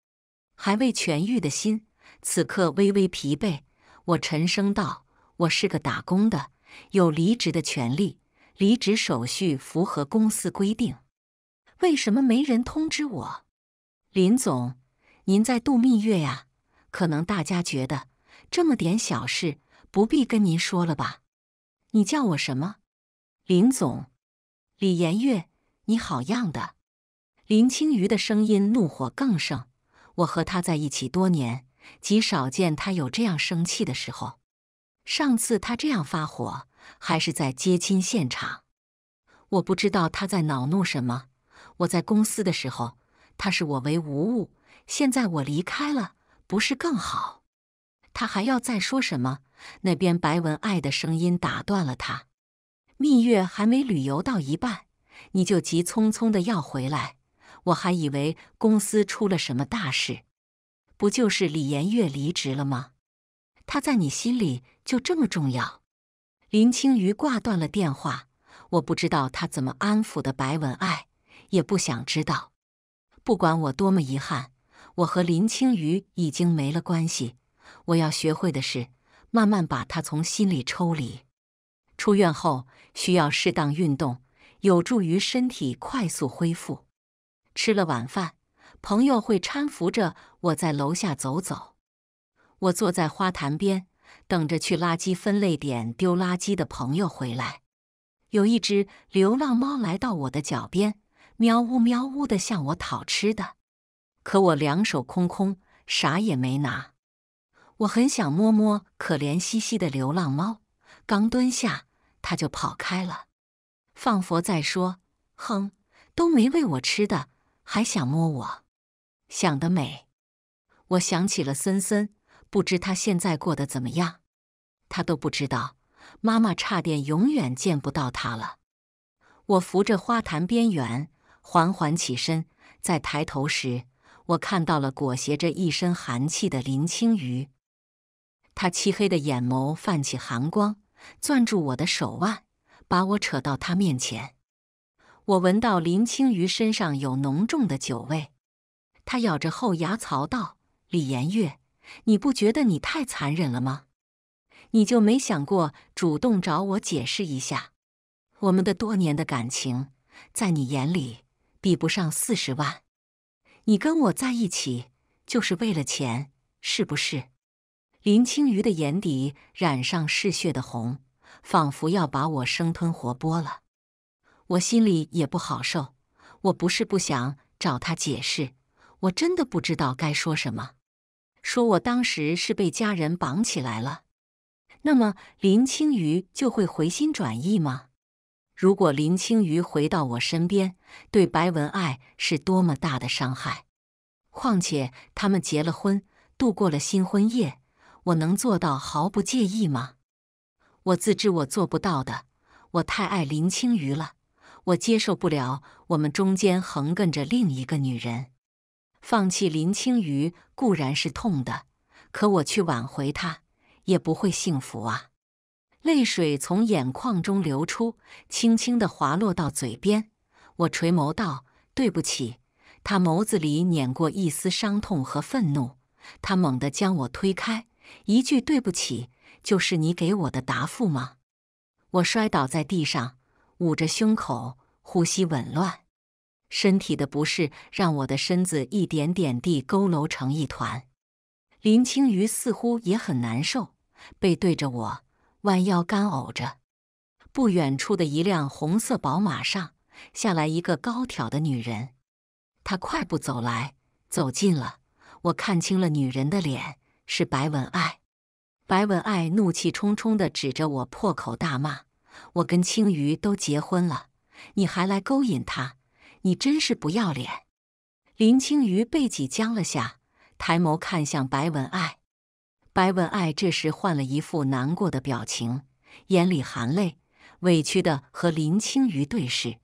还未痊愈的心，此刻微微疲惫。我沉声道：“我是个打工的，有离职的权利，离职手续符合公司规定，为什么没人通知我？”林总，您在度蜜月呀？可能大家觉得这么点小事不必跟您说了吧？你叫我什么？林总？李延月，你好样的！林青鱼的声音怒火更盛。我和他在一起多年。极少见他有这样生气的时候。上次他这样发火，还是在接亲现场。我不知道他在恼怒什么。我在公司的时候，他视我为无物。现在我离开了，不是更好？他还要再说什么？那边白文爱的声音打断了他。蜜月还没旅游到一半，你就急匆匆的要回来，我还以为公司出了什么大事。不就是李延月离职了吗？他在你心里就这么重要？林青鱼挂断了电话。我不知道他怎么安抚的白文爱，也不想知道。不管我多么遗憾，我和林青鱼已经没了关系。我要学会的是，慢慢把他从心里抽离。出院后需要适当运动，有助于身体快速恢复。吃了晚饭。朋友会搀扶着我在楼下走走，我坐在花坛边，等着去垃圾分类点丢垃圾的朋友回来。有一只流浪猫来到我的脚边，喵呜喵呜地向我讨吃的，可我两手空空，啥也没拿。我很想摸摸可怜兮兮的流浪猫，刚蹲下，它就跑开了。放佛在说：“哼，都没喂我吃的，还想摸我。”想得美！我想起了森森，不知他现在过得怎么样。他都不知道，妈妈差点永远见不到他了。我扶着花坛边缘，缓缓起身。在抬头时，我看到了裹挟着一身寒气的林青鱼。他漆黑的眼眸泛起寒光，攥住我的手腕，把我扯到他面前。我闻到林青鱼身上有浓重的酒味。他咬着后牙槽道：“李延月，你不觉得你太残忍了吗？你就没想过主动找我解释一下？我们的多年的感情，在你眼里比不上四十万？你跟我在一起就是为了钱，是不是？”林青鱼的眼底染上嗜血的红，仿佛要把我生吞活剥了。我心里也不好受。我不是不想找他解释。我真的不知道该说什么，说我当时是被家人绑起来了。那么林青鱼就会回心转意吗？如果林青鱼回到我身边，对白文爱是多么大的伤害！况且他们结了婚，度过了新婚夜，我能做到毫不介意吗？我自知我做不到的，我太爱林青鱼了，我接受不了我们中间横亘着另一个女人。放弃林清瑜固然是痛的，可我去挽回他也不会幸福啊！泪水从眼眶中流出，轻轻的滑落到嘴边。我垂眸道：“对不起。”他眸子里碾过一丝伤痛和愤怒，他猛地将我推开，一句“对不起”就是你给我的答复吗？我摔倒在地上，捂着胸口，呼吸紊乱。身体的不适让我的身子一点点地佝偻成一团。林青鱼似乎也很难受，背对着我，弯腰干呕着。不远处的一辆红色宝马上下来一个高挑的女人，她快步走来，走近了，我看清了女人的脸，是白文爱。白文爱怒气冲冲地指着我，破口大骂：“我跟青鱼都结婚了，你还来勾引他！”你真是不要脸！林青鱼背脊僵了下，抬眸看向白文爱。白文爱这时换了一副难过的表情，眼里含泪，委屈的和林青鱼对视。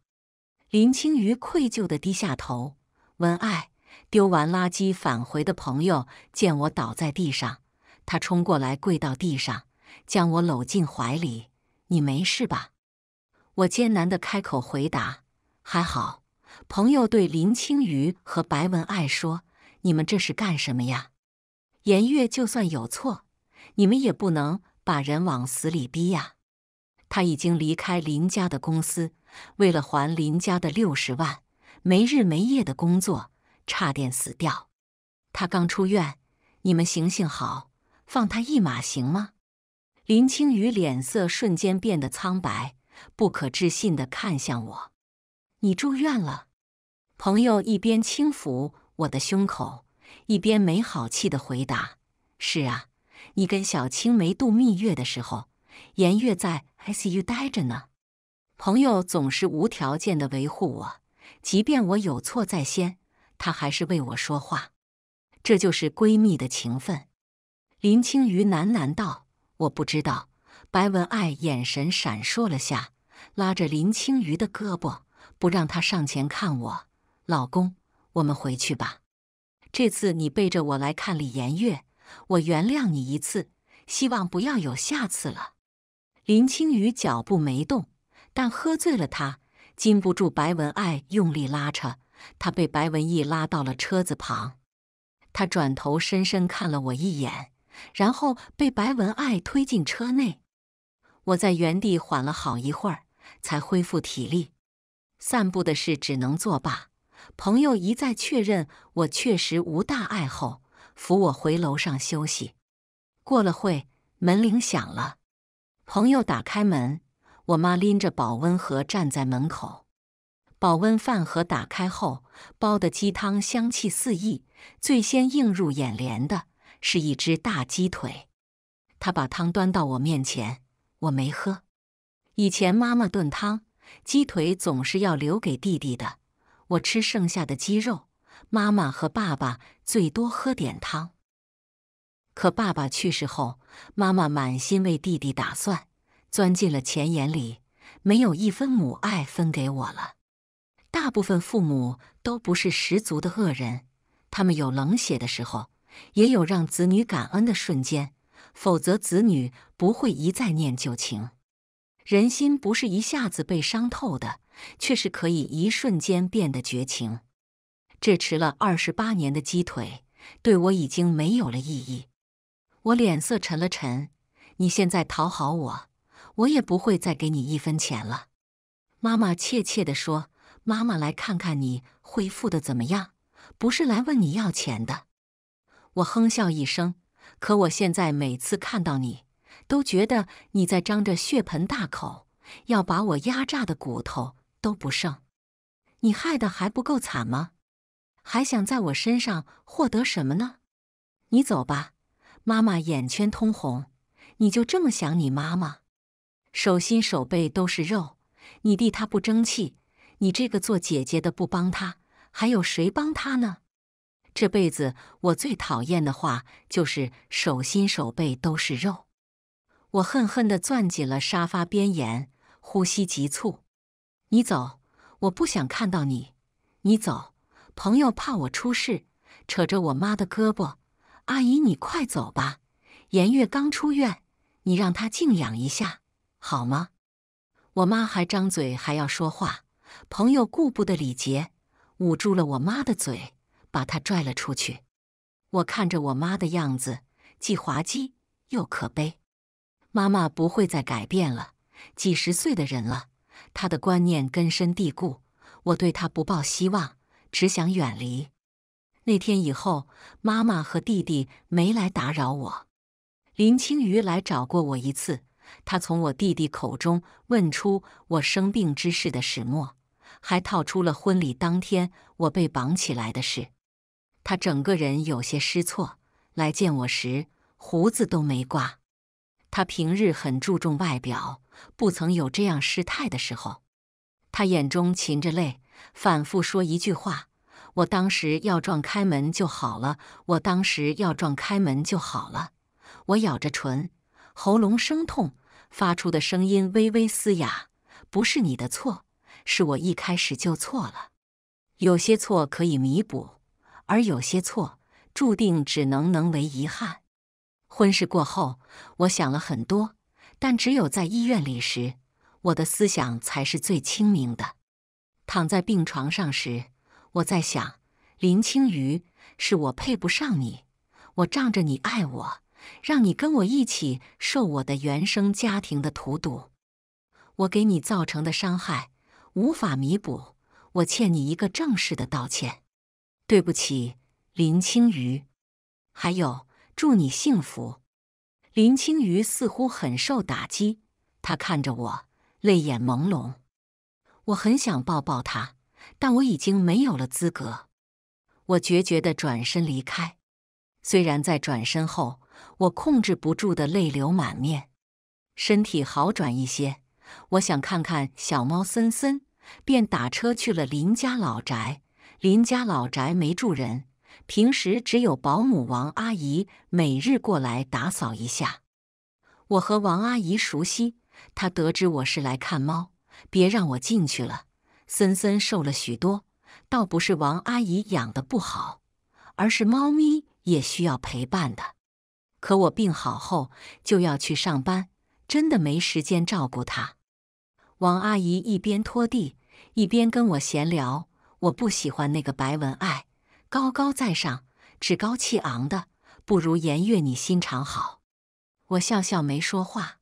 林青鱼愧疚的低下头。文爱丢完垃圾返回的朋友见我倒在地上，他冲过来跪到地上，将我搂进怀里：“你没事吧？”我艰难的开口回答：“还好。”朋友对林青瑜和白文爱说：“你们这是干什么呀？颜月就算有错，你们也不能把人往死里逼呀！他已经离开林家的公司，为了还林家的六十万，没日没夜的工作，差点死掉。他刚出院，你们行行好，放他一马行吗？”林青瑜脸色瞬间变得苍白，不可置信地看向我：“你住院了？”朋友一边轻抚我的胸口，一边没好气的回答：“是啊，你跟小青梅度蜜月的时候，颜悦在 S U 待着呢。”朋友总是无条件的维护我，即便我有错在先，他还是为我说话。这就是闺蜜的情分。林青鱼喃喃道：“我不知道。”白文爱眼神闪烁了下，拉着林青鱼的胳膊，不让她上前看我。老公，我们回去吧。这次你背着我来看李延月，我原谅你一次，希望不要有下次了。林青雨脚步没动，但喝醉了，他禁不住白文爱用力拉扯，他被白文义拉到了车子旁。他转头深深看了我一眼，然后被白文爱推进车内。我在原地缓了好一会儿，才恢复体力。散步的事只能作罢。朋友一再确认我确实无大碍后，扶我回楼上休息。过了会，门铃响了。朋友打开门，我妈拎着保温盒站在门口。保温饭盒打开后，煲的鸡汤香气四溢。最先映入眼帘的是一只大鸡腿。她把汤端到我面前，我没喝。以前妈妈炖汤，鸡腿总是要留给弟弟的。我吃剩下的鸡肉，妈妈和爸爸最多喝点汤。可爸爸去世后，妈妈满心为弟弟打算，钻进了钱眼里，没有一分母爱分给我了。大部分父母都不是十足的恶人，他们有冷血的时候，也有让子女感恩的瞬间，否则子女不会一再念旧情。人心不是一下子被伤透的。却是可以一瞬间变得绝情。这吃了二十八年的鸡腿，对我已经没有了意义。我脸色沉了沉。你现在讨好我，我也不会再给你一分钱了。妈妈怯怯的说：“妈妈来看看你恢复的怎么样，不是来问你要钱的。”我哼笑一声。可我现在每次看到你，都觉得你在张着血盆大口，要把我压榨的骨头。都不剩，你害得还不够惨吗？还想在我身上获得什么呢？你走吧。妈妈眼圈通红，你就这么想你妈妈？手心手背都是肉，你弟他不争气，你这个做姐姐的不帮他，还有谁帮他呢？这辈子我最讨厌的话就是手心手背都是肉。我恨恨地攥紧了沙发边沿，呼吸急促。你走，我不想看到你。你走，朋友怕我出事，扯着我妈的胳膊。阿姨，你快走吧。颜月刚出院，你让她静养一下好吗？我妈还张嘴还要说话，朋友顾不得礼节，捂住了我妈的嘴，把她拽了出去。我看着我妈的样子，既滑稽又可悲。妈妈不会再改变了，几十岁的人了。他的观念根深蒂固，我对他不抱希望，只想远离。那天以后，妈妈和弟弟没来打扰我。林青鱼来找过我一次，他从我弟弟口中问出我生病之事的始末，还套出了婚礼当天我被绑起来的事。他整个人有些失措，来见我时胡子都没刮。他平日很注重外表。不曾有这样失态的时候，他眼中噙着泪，反复说一句话：“我当时要撞开门就好了。”“我当时要撞开门就好了。”我咬着唇，喉咙生痛，发出的声音微微嘶哑：“不是你的错，是我一开始就错了。有些错可以弥补，而有些错注定只能能为遗憾。”婚事过后，我想了很多。但只有在医院里时，我的思想才是最清明的。躺在病床上时，我在想：林青瑜，是我配不上你。我仗着你爱我，让你跟我一起受我的原生家庭的荼毒。我给你造成的伤害无法弥补，我欠你一个正式的道歉。对不起，林青瑜。还有，祝你幸福。林青鱼似乎很受打击，她看着我，泪眼朦胧。我很想抱抱她，但我已经没有了资格。我决绝的转身离开，虽然在转身后，我控制不住的泪流满面。身体好转一些，我想看看小猫森森，便打车去了林家老宅。林家老宅没住人。平时只有保姆王阿姨每日过来打扫一下。我和王阿姨熟悉，她得知我是来看猫，别让我进去了。森森瘦了许多，倒不是王阿姨养的不好，而是猫咪也需要陪伴的。可我病好后就要去上班，真的没时间照顾它。王阿姨一边拖地一边跟我闲聊，我不喜欢那个白文爱。高高在上、趾高气昂的，不如颜月你心肠好。我笑笑没说话。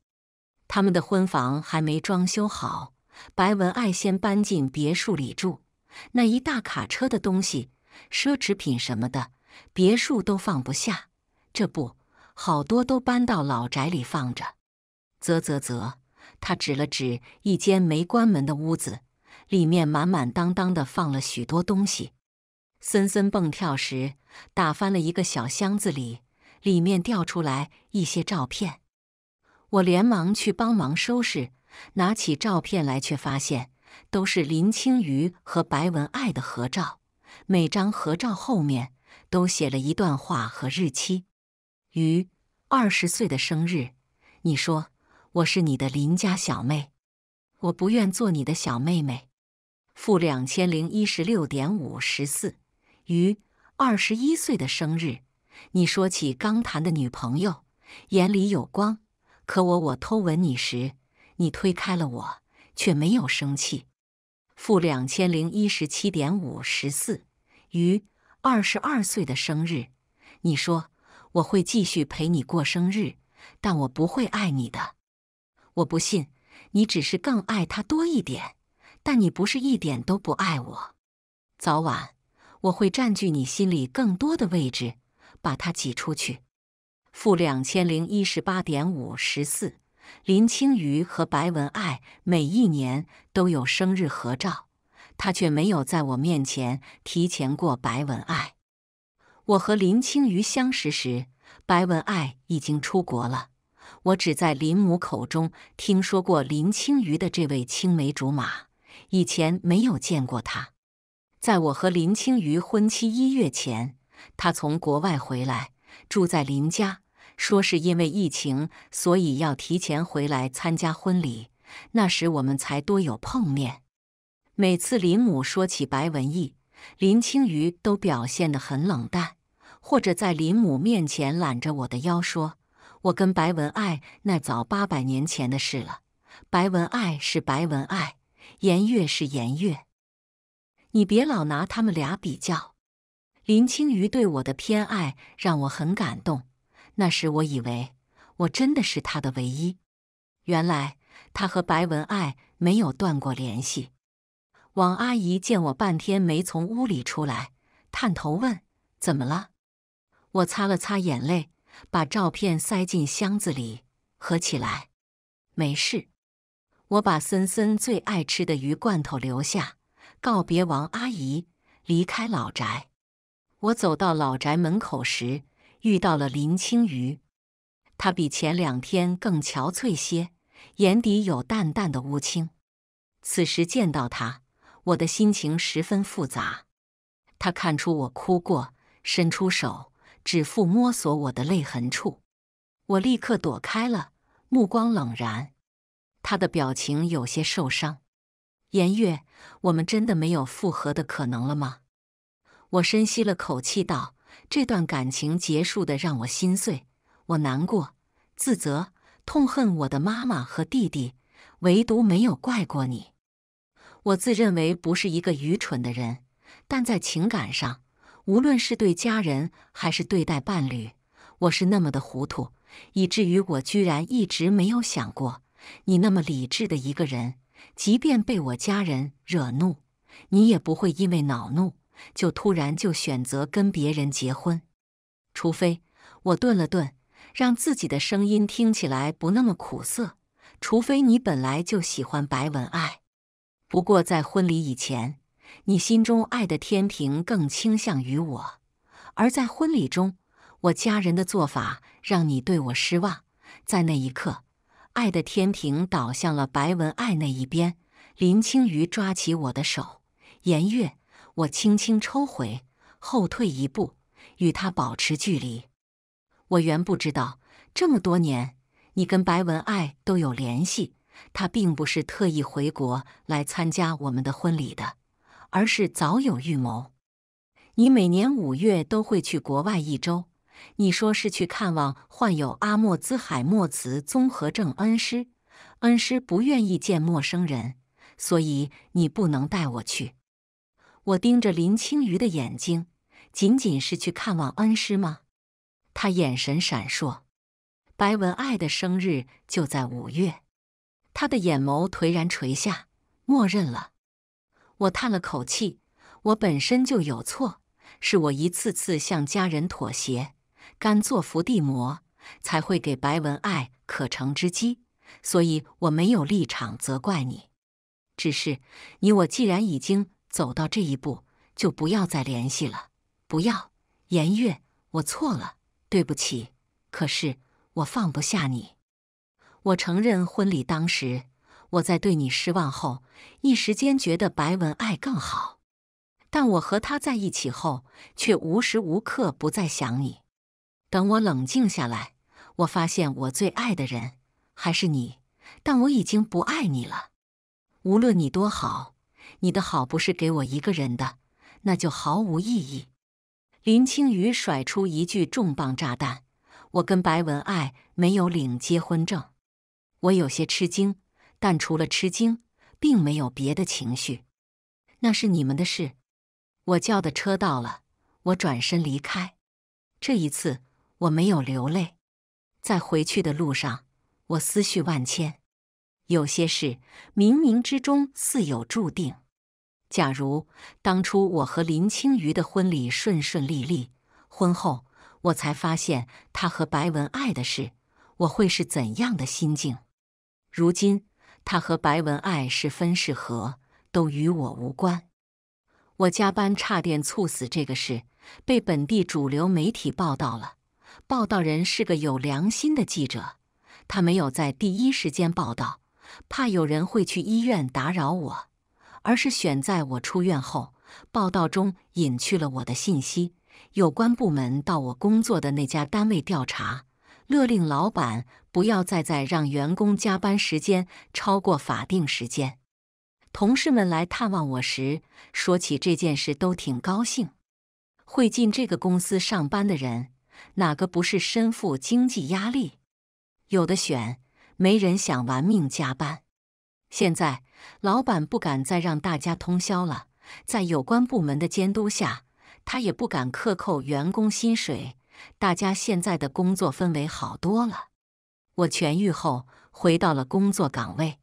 他们的婚房还没装修好，白文爱先搬进别墅里住。那一大卡车的东西，奢侈品什么的，别墅都放不下。这不好多都搬到老宅里放着。啧啧啧，他指了指一间没关门的屋子，里面满满当当的放了许多东西。森森蹦跳时，打翻了一个小箱子，里里面掉出来一些照片。我连忙去帮忙收拾，拿起照片来，却发现都是林青鱼和白文爱的合照。每张合照后面都写了一段话和日期。鱼二十岁的生日，你说我是你的邻家小妹，我不愿做你的小妹妹。负两千零一十六点五十四。于二十一岁的生日，你说起刚谈的女朋友，眼里有光。可我我偷吻你时，你推开了我，却没有生气。负两千零一十七点五十四。于二十二岁的生日，你说我会继续陪你过生日，但我不会爱你的。我不信，你只是更爱他多一点。但你不是一点都不爱我，早晚。我会占据你心里更多的位置，把他挤出去。负两千零一十八点五十四。林青瑜和白文爱每一年都有生日合照，他却没有在我面前提前过白文爱。我和林青瑜相识时，白文爱已经出国了。我只在林母口中听说过林青瑜的这位青梅竹马，以前没有见过他。在我和林青鱼婚期一月前，他从国外回来，住在林家，说是因为疫情，所以要提前回来参加婚礼。那时我们才多有碰面。每次林母说起白文义，林青鱼都表现得很冷淡，或者在林母面前揽着我的腰，说：“我跟白文爱那早八百年前的事了。白文爱是白文爱，颜月是颜月。”你别老拿他们俩比较。林青鱼对我的偏爱让我很感动。那时我以为我真的是他的唯一。原来他和白文爱没有断过联系。王阿姨见我半天没从屋里出来，探头问：“怎么了？”我擦了擦眼泪，把照片塞进箱子里，合起来。没事。我把森森最爱吃的鱼罐头留下。告别王阿姨，离开老宅。我走到老宅门口时，遇到了林青鱼。他比前两天更憔悴些，眼底有淡淡的乌青。此时见到他，我的心情十分复杂。他看出我哭过，伸出手，指腹摸索我的泪痕处。我立刻躲开了，目光冷然。他的表情有些受伤。颜月，我们真的没有复合的可能了吗？我深吸了口气，道：“这段感情结束的让我心碎，我难过、自责、痛恨我的妈妈和弟弟，唯独没有怪过你。我自认为不是一个愚蠢的人，但在情感上，无论是对家人还是对待伴侣，我是那么的糊涂，以至于我居然一直没有想过，你那么理智的一个人。”即便被我家人惹怒，你也不会因为恼怒就突然就选择跟别人结婚。除非我顿了顿，让自己的声音听起来不那么苦涩。除非你本来就喜欢白文爱。不过在婚礼以前，你心中爱的天平更倾向于我；而在婚礼中，我家人的做法让你对我失望。在那一刻。爱的天平倒向了白文爱那一边。林清鱼抓起我的手，颜月，我轻轻抽回，后退一步，与他保持距离。我原不知道，这么多年，你跟白文爱都有联系。他并不是特意回国来参加我们的婚礼的，而是早有预谋。你每年五月都会去国外一周。你说是去看望患有阿莫兹海默茨综合症恩师，恩师不愿意见陌生人，所以你不能带我去。我盯着林青鱼的眼睛，仅仅是去看望恩师吗？他眼神闪烁。白文爱的生日就在五月，他的眼眸颓然垂下，默认了。我叹了口气，我本身就有错，是我一次次向家人妥协。甘做伏地魔，才会给白文爱可乘之机，所以我没有立场责怪你。只是你我既然已经走到这一步，就不要再联系了。不要，颜月，我错了，对不起。可是我放不下你。我承认婚礼当时，我在对你失望后，一时间觉得白文爱更好。但我和他在一起后，却无时无刻不在想你。等我冷静下来，我发现我最爱的人还是你，但我已经不爱你了。无论你多好，你的好不是给我一个人的，那就毫无意义。林青雨甩出一句重磅炸弹：“我跟白文爱没有领结婚证。”我有些吃惊，但除了吃惊，并没有别的情绪。那是你们的事。我叫的车到了，我转身离开。这一次。我没有流泪，在回去的路上，我思绪万千。有些事冥冥之中似有注定。假如当初我和林青鱼的婚礼顺顺利利，婚后我才发现他和白文爱的事，我会是怎样的心境？如今他和白文爱是分是合，都与我无关。我加班差点猝死这个事被本地主流媒体报道了。报道人是个有良心的记者，他没有在第一时间报道，怕有人会去医院打扰我，而是选在我出院后报道中隐去了我的信息。有关部门到我工作的那家单位调查，勒令老板不要再再让员工加班时间超过法定时间。同事们来探望我时，说起这件事都挺高兴。会进这个公司上班的人。哪个不是身负经济压力？有的选，没人想玩命加班。现在老板不敢再让大家通宵了，在有关部门的监督下，他也不敢克扣员工薪水。大家现在的工作氛围好多了。我痊愈后回到了工作岗位，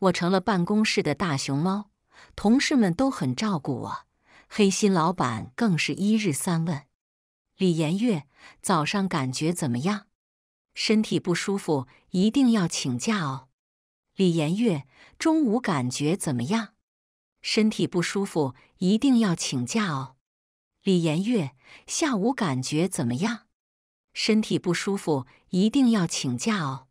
我成了办公室的大熊猫，同事们都很照顾我，黑心老板更是一日三问。李延月，早上感觉怎么样？身体不舒服一定要请假哦。李延月，中午感觉怎么样？身体不舒服一定要请假哦。李延月，下午感觉怎么样？身体不舒服一定要请假哦。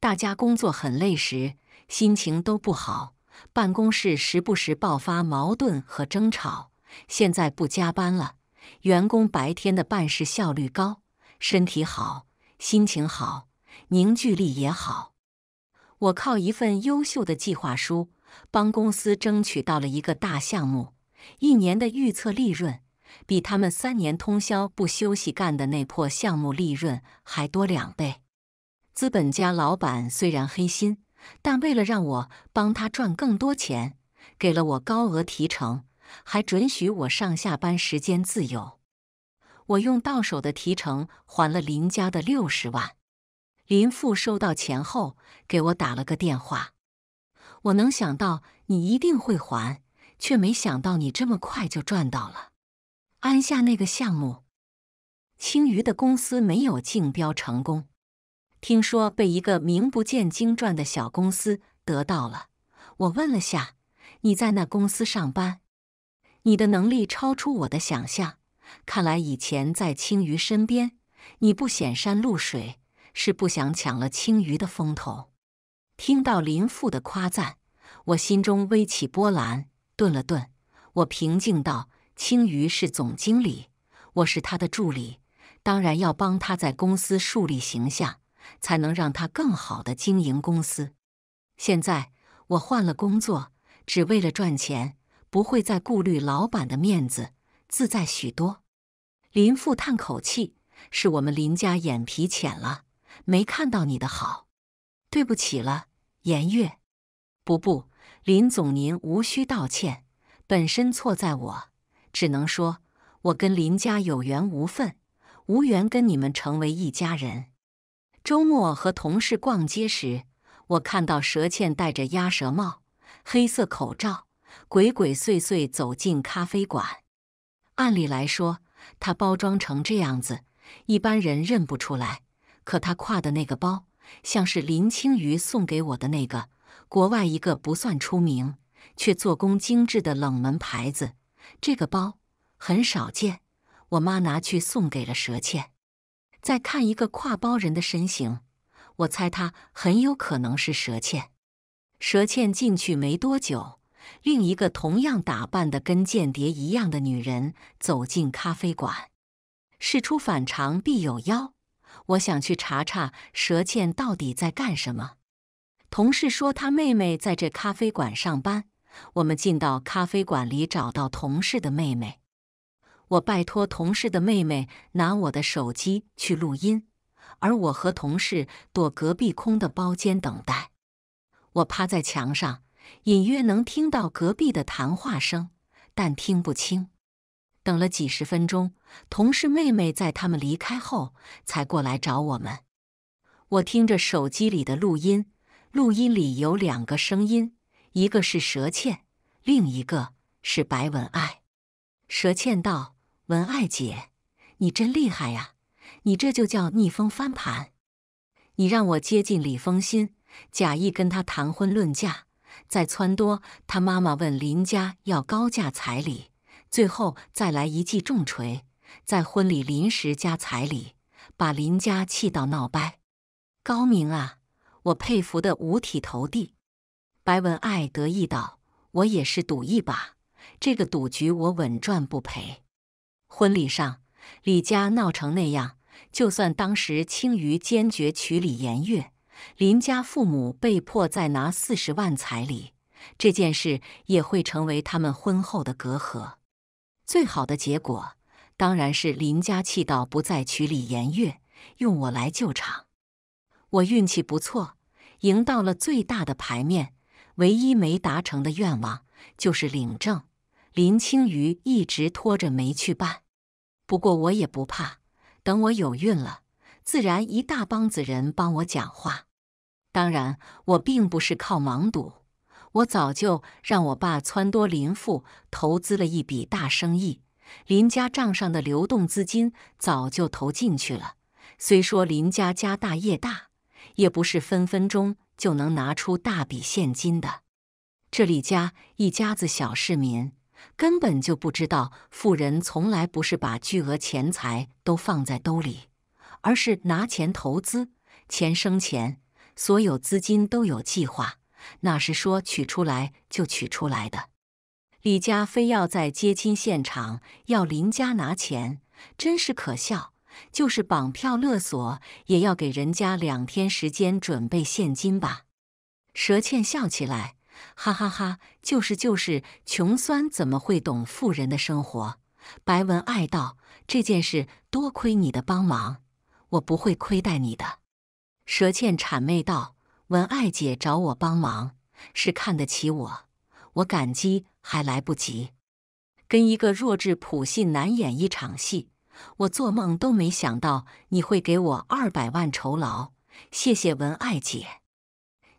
大家工作很累时，心情都不好，办公室时不时爆发矛盾和争吵。现在不加班了。员工白天的办事效率高，身体好，心情好，凝聚力也好。我靠一份优秀的计划书，帮公司争取到了一个大项目，一年的预测利润比他们三年通宵不休息干的那破项目利润还多两倍。资本家老板虽然黑心，但为了让我帮他赚更多钱，给了我高额提成。还准许我上下班时间自由。我用到手的提成还了林家的六十万。林父收到钱后给我打了个电话。我能想到你一定会还，却没想到你这么快就赚到了。安下那个项目，青鱼的公司没有竞标成功，听说被一个名不见经传的小公司得到了。我问了下，你在那公司上班？你的能力超出我的想象，看来以前在青鱼身边，你不显山露水，是不想抢了青鱼的风头。听到林父的夸赞，我心中微起波澜，顿了顿，我平静道：“青鱼是总经理，我是他的助理，当然要帮他在公司树立形象，才能让他更好的经营公司。现在我换了工作，只为了赚钱。”不会再顾虑老板的面子，自在许多。林父叹口气：“是我们林家眼皮浅了，没看到你的好。对不起了，颜月。不不，林总您无需道歉，本身错在我，只能说我跟林家有缘无分，无缘跟你们成为一家人。”周末和同事逛街时，我看到蛇倩戴着鸭舌帽、黑色口罩。鬼鬼祟祟走进咖啡馆。按理来说，他包装成这样子，一般人认不出来。可他挎的那个包，像是林青鱼送给我的那个国外一个不算出名却做工精致的冷门牌子。这个包很少见，我妈拿去送给了佘倩。再看一个挎包人的身形，我猜他很有可能是佘倩。佘倩进去没多久。另一个同样打扮的跟间谍一样的女人走进咖啡馆。事出反常必有妖，我想去查查蛇倩到底在干什么。同事说他妹妹在这咖啡馆上班，我们进到咖啡馆里找到同事的妹妹。我拜托同事的妹妹拿我的手机去录音，而我和同事躲隔壁空的包间等待。我趴在墙上。隐约能听到隔壁的谈话声，但听不清。等了几十分钟，同事妹妹在他们离开后才过来找我们。我听着手机里的录音，录音里有两个声音，一个是佘倩，另一个是白文爱。佘倩道：“文爱姐，你真厉害呀！你这就叫逆风翻盘。你让我接近李峰心，假意跟他谈婚论嫁。”再撺掇他妈妈问林家要高价彩礼，最后再来一记重锤，在婚礼临时加彩礼，把林家气到闹掰。高明啊，我佩服的五体投地。白文爱得意道：“我也是赌一把，这个赌局我稳赚不赔。”婚礼上，李家闹成那样，就算当时青鱼坚决娶李延月。林家父母被迫再拿四十万彩礼，这件事也会成为他们婚后的隔阂。最好的结果当然是林家气到不再娶李延月，用我来救场。我运气不错，赢到了最大的牌面。唯一没达成的愿望就是领证，林青瑜一直拖着没去办。不过我也不怕，等我有孕了，自然一大帮子人帮我讲话。当然，我并不是靠盲赌。我早就让我爸撺掇林父投资了一笔大生意，林家账上的流动资金早就投进去了。虽说林家家大业大，也不是分分钟就能拿出大笔现金的。这李家一家子小市民根本就不知道，富人从来不是把巨额钱财都放在兜里，而是拿钱投资，钱生钱。所有资金都有计划，那是说取出来就取出来的？李家非要在接亲现场要林家拿钱，真是可笑！就是绑票勒索，也要给人家两天时间准备现金吧？佘倩笑起来，哈哈哈！就是就是，穷酸怎么会懂富人的生活？白文爱道这件事多亏你的帮忙，我不会亏待你的。佘倩谄媚道：“文爱姐找我帮忙，是看得起我，我感激还来不及。跟一个弱智普信男演一场戏，我做梦都没想到你会给我二百万酬劳。谢谢文爱姐，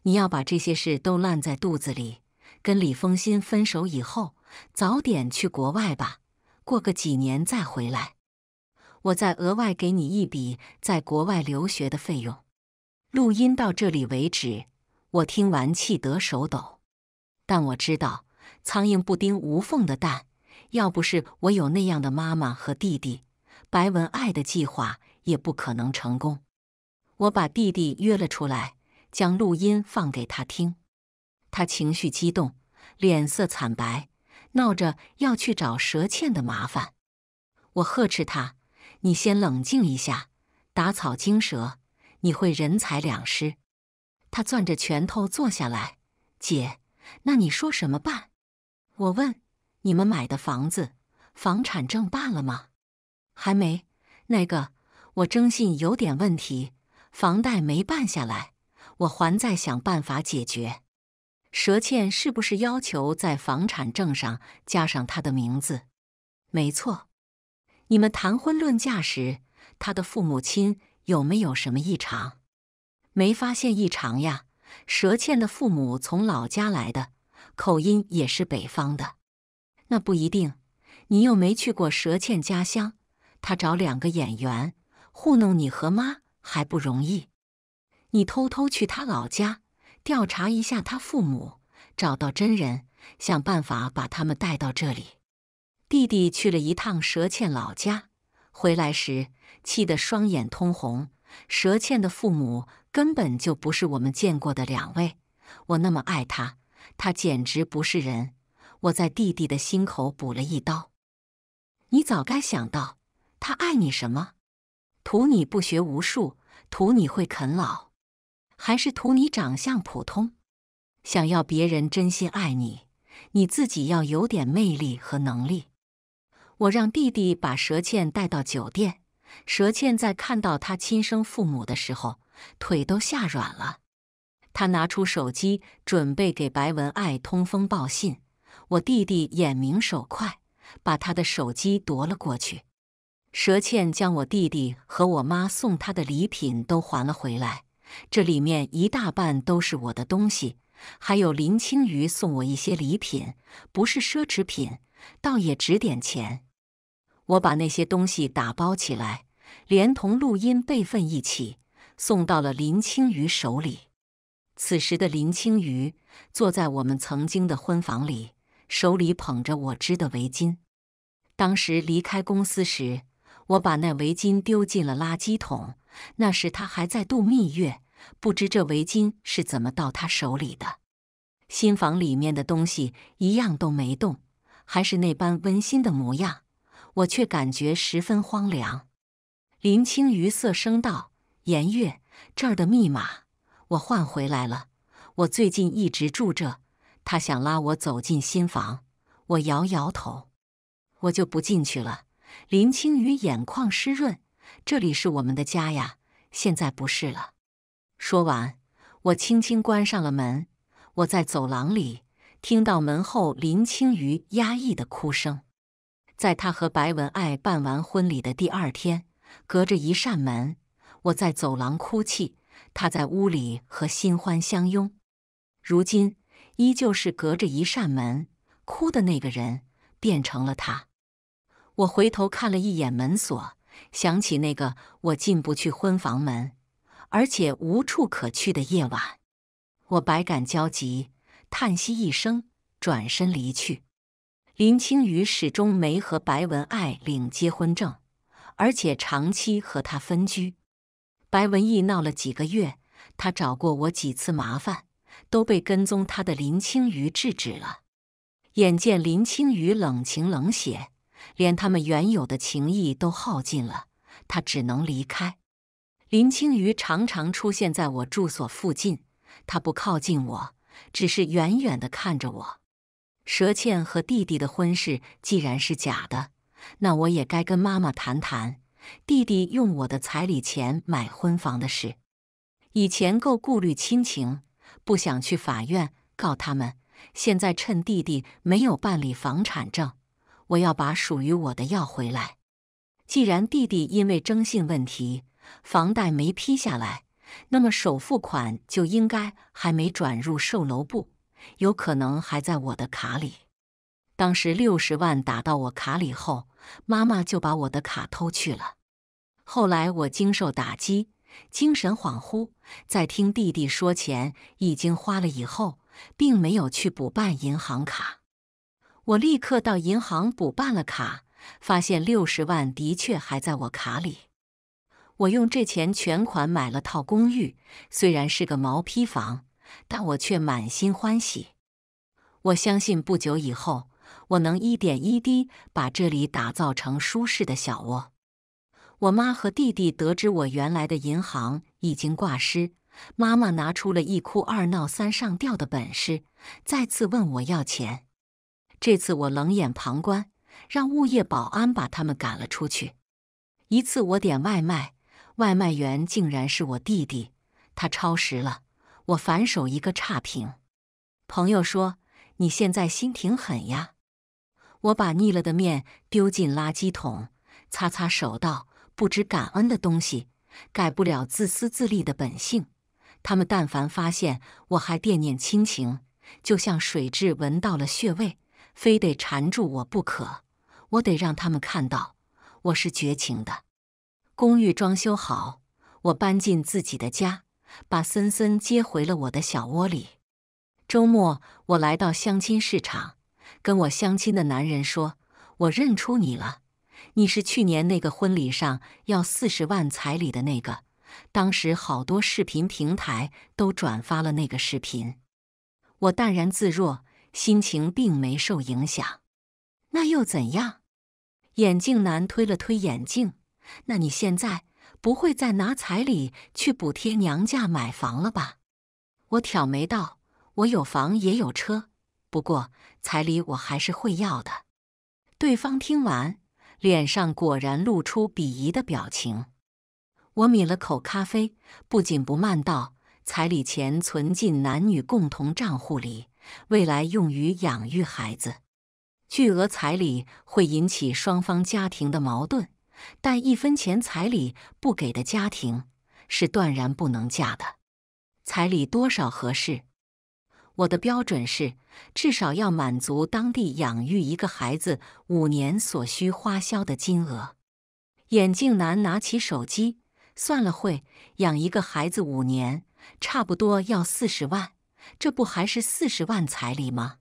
你要把这些事都烂在肚子里。跟李风新分手以后，早点去国外吧，过个几年再回来，我再额外给你一笔在国外留学的费用。”录音到这里为止，我听完气得手抖，但我知道苍蝇不叮无缝的蛋，要不是我有那样的妈妈和弟弟，白文爱的计划也不可能成功。我把弟弟约了出来，将录音放给他听，他情绪激动，脸色惨白，闹着要去找佘倩的麻烦。我呵斥他：“你先冷静一下，打草惊蛇。”你会人财两失。他攥着拳头坐下来。姐，那你说什么办？我问。你们买的房子，房产证办了吗？还没。那个，我征信有点问题，房贷没办下来，我还在想办法解决。佘倩是不是要求在房产证上加上他的名字？没错。你们谈婚论嫁时，他的父母亲。有没有什么异常？没发现异常呀。佘倩的父母从老家来的，口音也是北方的。那不一定，你又没去过佘倩家乡，她找两个演员糊弄你和妈还不容易？你偷偷去他老家调查一下他父母，找到真人，想办法把他们带到这里。弟弟去了一趟佘倩老家，回来时。气得双眼通红，佘倩的父母根本就不是我们见过的两位。我那么爱他，他简直不是人。我在弟弟的心口补了一刀。你早该想到，他爱你什么？图你不学无术，图你会啃老，还是图你长相普通？想要别人真心爱你，你自己要有点魅力和能力。我让弟弟把佘倩带到酒店。佘倩在看到他亲生父母的时候，腿都吓软了。他拿出手机，准备给白文爱通风报信。我弟弟眼明手快，把他的手机夺了过去。佘倩将我弟弟和我妈送他的礼品都还了回来，这里面一大半都是我的东西，还有林青鱼送我一些礼品，不是奢侈品，倒也值点钱。我把那些东西打包起来，连同录音备份一起，送到了林青瑜手里。此时的林青瑜坐在我们曾经的婚房里，手里捧着我织的围巾。当时离开公司时，我把那围巾丢进了垃圾桶。那时他还在度蜜月，不知这围巾是怎么到他手里的。新房里面的东西一样都没动，还是那般温馨的模样。我却感觉十分荒凉。林青鱼色声道：“颜月，这儿的密码我换回来了。我最近一直住这。他想拉我走进新房，我摇摇头，我就不进去了。”林青鱼眼眶湿润：“这里是我们的家呀，现在不是了。”说完，我轻轻关上了门。我在走廊里听到门后林青鱼压抑的哭声。在他和白文爱办完婚礼的第二天，隔着一扇门，我在走廊哭泣，他在屋里和新欢相拥。如今，依旧是隔着一扇门，哭的那个人变成了他。我回头看了一眼门锁，想起那个我进不去婚房门，而且无处可去的夜晚，我百感交集，叹息一声，转身离去。林青瑜始终没和白文爱领结婚证，而且长期和他分居。白文义闹了几个月，他找过我几次麻烦，都被跟踪他的林青瑜制止了。眼见林青瑜冷情冷血，连他们原有的情谊都耗尽了，他只能离开。林青瑜常常出现在我住所附近，他不靠近我，只是远远的看着我。佘倩和弟弟的婚事既然是假的，那我也该跟妈妈谈谈弟弟用我的彩礼钱买婚房的事。以前够顾虑亲情，不想去法院告他们。现在趁弟弟没有办理房产证，我要把属于我的要回来。既然弟弟因为征信问题，房贷没批下来，那么首付款就应该还没转入售楼部。有可能还在我的卡里。当时六十万打到我卡里后，妈妈就把我的卡偷去了。后来我经受打击，精神恍惚，在听弟弟说钱已经花了以后，并没有去补办银行卡。我立刻到银行补办了卡，发现六十万的确还在我卡里。我用这钱全款买了套公寓，虽然是个毛坯房。但我却满心欢喜。我相信不久以后，我能一点一滴把这里打造成舒适的小窝。我妈和弟弟得知我原来的银行已经挂失，妈妈拿出了一哭二闹三上吊的本事，再次问我要钱。这次我冷眼旁观，让物业保安把他们赶了出去。一次我点外卖，外卖员竟然是我弟弟，他超时了。我反手一个差评。朋友说：“你现在心挺狠呀。”我把腻了的面丢进垃圾桶，擦擦手道：“不知感恩的东西，改不了自私自利的本性。他们但凡发现我还惦念亲情，就像水蛭闻到了穴位，非得缠住我不可。我得让他们看到我是绝情的。”公寓装修好，我搬进自己的家。把森森接回了我的小窝里。周末，我来到相亲市场，跟我相亲的男人说：“我认出你了，你是去年那个婚礼上要四十万彩礼的那个。当时好多视频平台都转发了那个视频。”我淡然自若，心情并没受影响。那又怎样？眼镜男推了推眼镜：“那你现在？”不会再拿彩礼去补贴娘家买房了吧？我挑眉道：“我有房也有车，不过彩礼我还是会要的。”对方听完，脸上果然露出鄙夷的表情。我抿了口咖啡，不紧不慢道：“彩礼钱存进男女共同账户里，未来用于养育孩子。巨额彩礼会引起双方家庭的矛盾。”但一分钱彩礼不给的家庭是断然不能嫁的。彩礼多少合适？我的标准是至少要满足当地养育一个孩子五年所需花销的金额。眼镜男拿起手机算了会，养一个孩子五年差不多要四十万，这不还是四十万彩礼吗？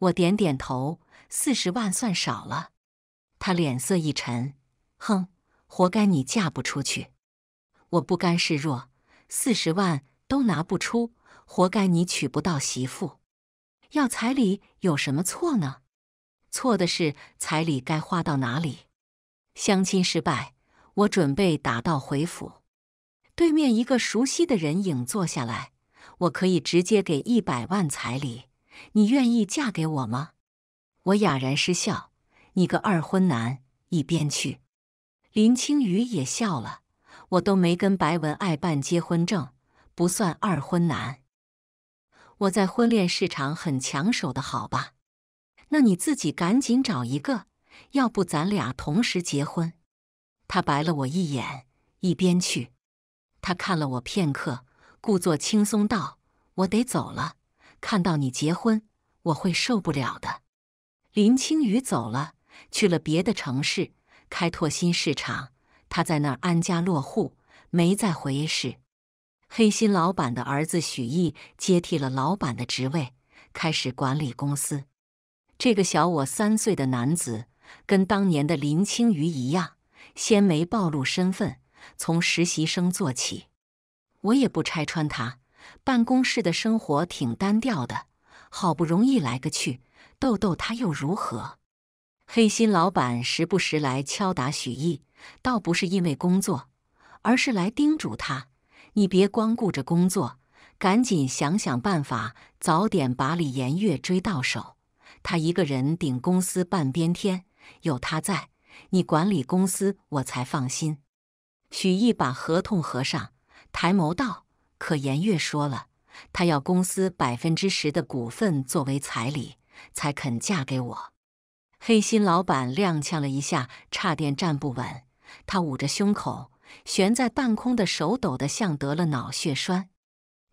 我点点头，四十万算少了。他脸色一沉。哼，活该你嫁不出去！我不甘示弱，四十万都拿不出，活该你娶不到媳妇。要彩礼有什么错呢？错的是彩礼该花到哪里。相亲失败，我准备打道回府。对面一个熟悉的人影坐下来，我可以直接给一百万彩礼，你愿意嫁给我吗？我哑然失笑，你个二婚男，一边去！林青雨也笑了，我都没跟白文爱办结婚证，不算二婚男。我在婚恋市场很抢手的，好吧？那你自己赶紧找一个，要不咱俩同时结婚。他白了我一眼，一边去。他看了我片刻，故作轻松道：“我得走了，看到你结婚我会受不了的。”林青雨走了，去了别的城市。开拓新市场，他在那儿安家落户，没再回市。黑心老板的儿子许毅接替了老板的职位，开始管理公司。这个小我三岁的男子，跟当年的林青瑜一样，先没暴露身份，从实习生做起。我也不拆穿他。办公室的生活挺单调的，好不容易来个去逗逗他，又如何？黑心老板时不时来敲打许毅，倒不是因为工作，而是来叮嘱他：“你别光顾着工作，赶紧想想办法，早点把李延月追到手。他一个人顶公司半边天，有他在，你管理公司我才放心。”许毅把合同合上，抬眸道：“可颜月说了，她要公司百分之十的股份作为彩礼，才肯嫁给我。”黑心老板踉跄了一下，差点站不稳。他捂着胸口，悬在半空的手抖得像得了脑血栓。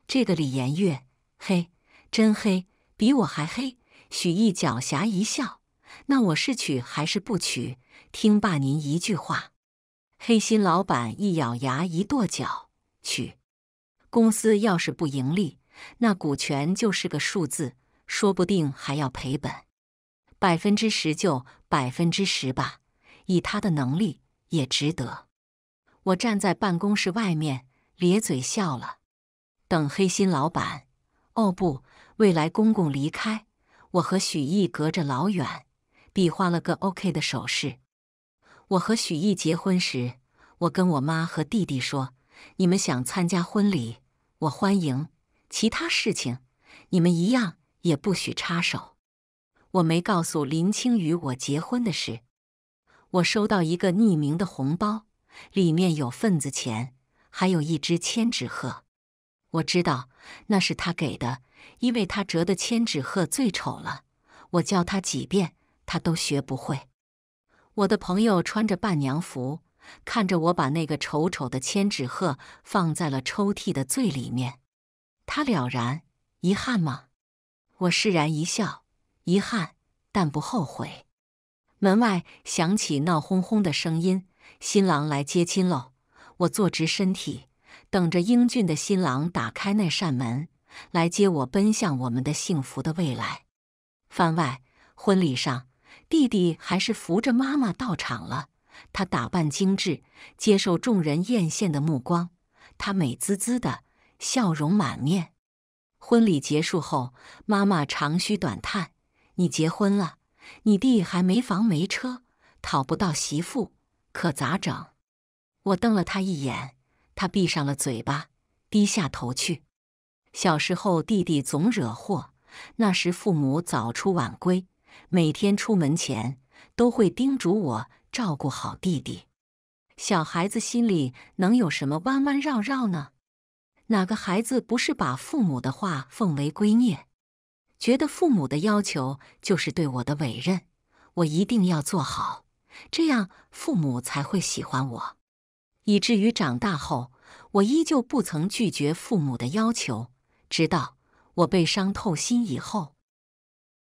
这个李延月，黑，真黑，比我还黑。许毅狡黠一笑：“那我是娶还是不娶？听爸您一句话。”黑心老板一咬牙，一跺脚：“娶！公司要是不盈利，那股权就是个数字，说不定还要赔本。”百分之十就百分之十吧，以他的能力也值得。我站在办公室外面咧嘴笑了。等黑心老板，哦不，未来公公离开，我和许毅隔着老远比划了个 OK 的手势。我和许毅结婚时，我跟我妈和弟弟说：“你们想参加婚礼，我欢迎；其他事情，你们一样也不许插手。”我没告诉林青与我结婚的事。我收到一个匿名的红包，里面有份子钱，还有一只千纸鹤。我知道那是他给的，因为他折的千纸鹤最丑了。我教他几遍，他都学不会。我的朋友穿着伴娘服，看着我把那个丑丑的千纸鹤放在了抽屉的最里面。他了然，遗憾吗？我释然一笑。遗憾，但不后悔。门外响起闹哄哄的声音，新郎来接亲喽！我坐直身体，等着英俊的新郎打开那扇门，来接我奔向我们的幸福的未来。番外：婚礼上，弟弟还是扶着妈妈到场了。他打扮精致，接受众人艳羡的目光，他美滋滋的，笑容满面。婚礼结束后，妈妈长吁短叹。你结婚了，你弟还没房没车，讨不到媳妇，可咋整？我瞪了他一眼，他闭上了嘴巴，低下头去。小时候弟弟总惹祸，那时父母早出晚归，每天出门前都会叮嘱我照顾好弟弟。小孩子心里能有什么弯弯绕绕呢？哪个孩子不是把父母的话奉为圭臬？觉得父母的要求就是对我的委任，我一定要做好，这样父母才会喜欢我，以至于长大后我依旧不曾拒绝父母的要求，直到我被伤透心以后。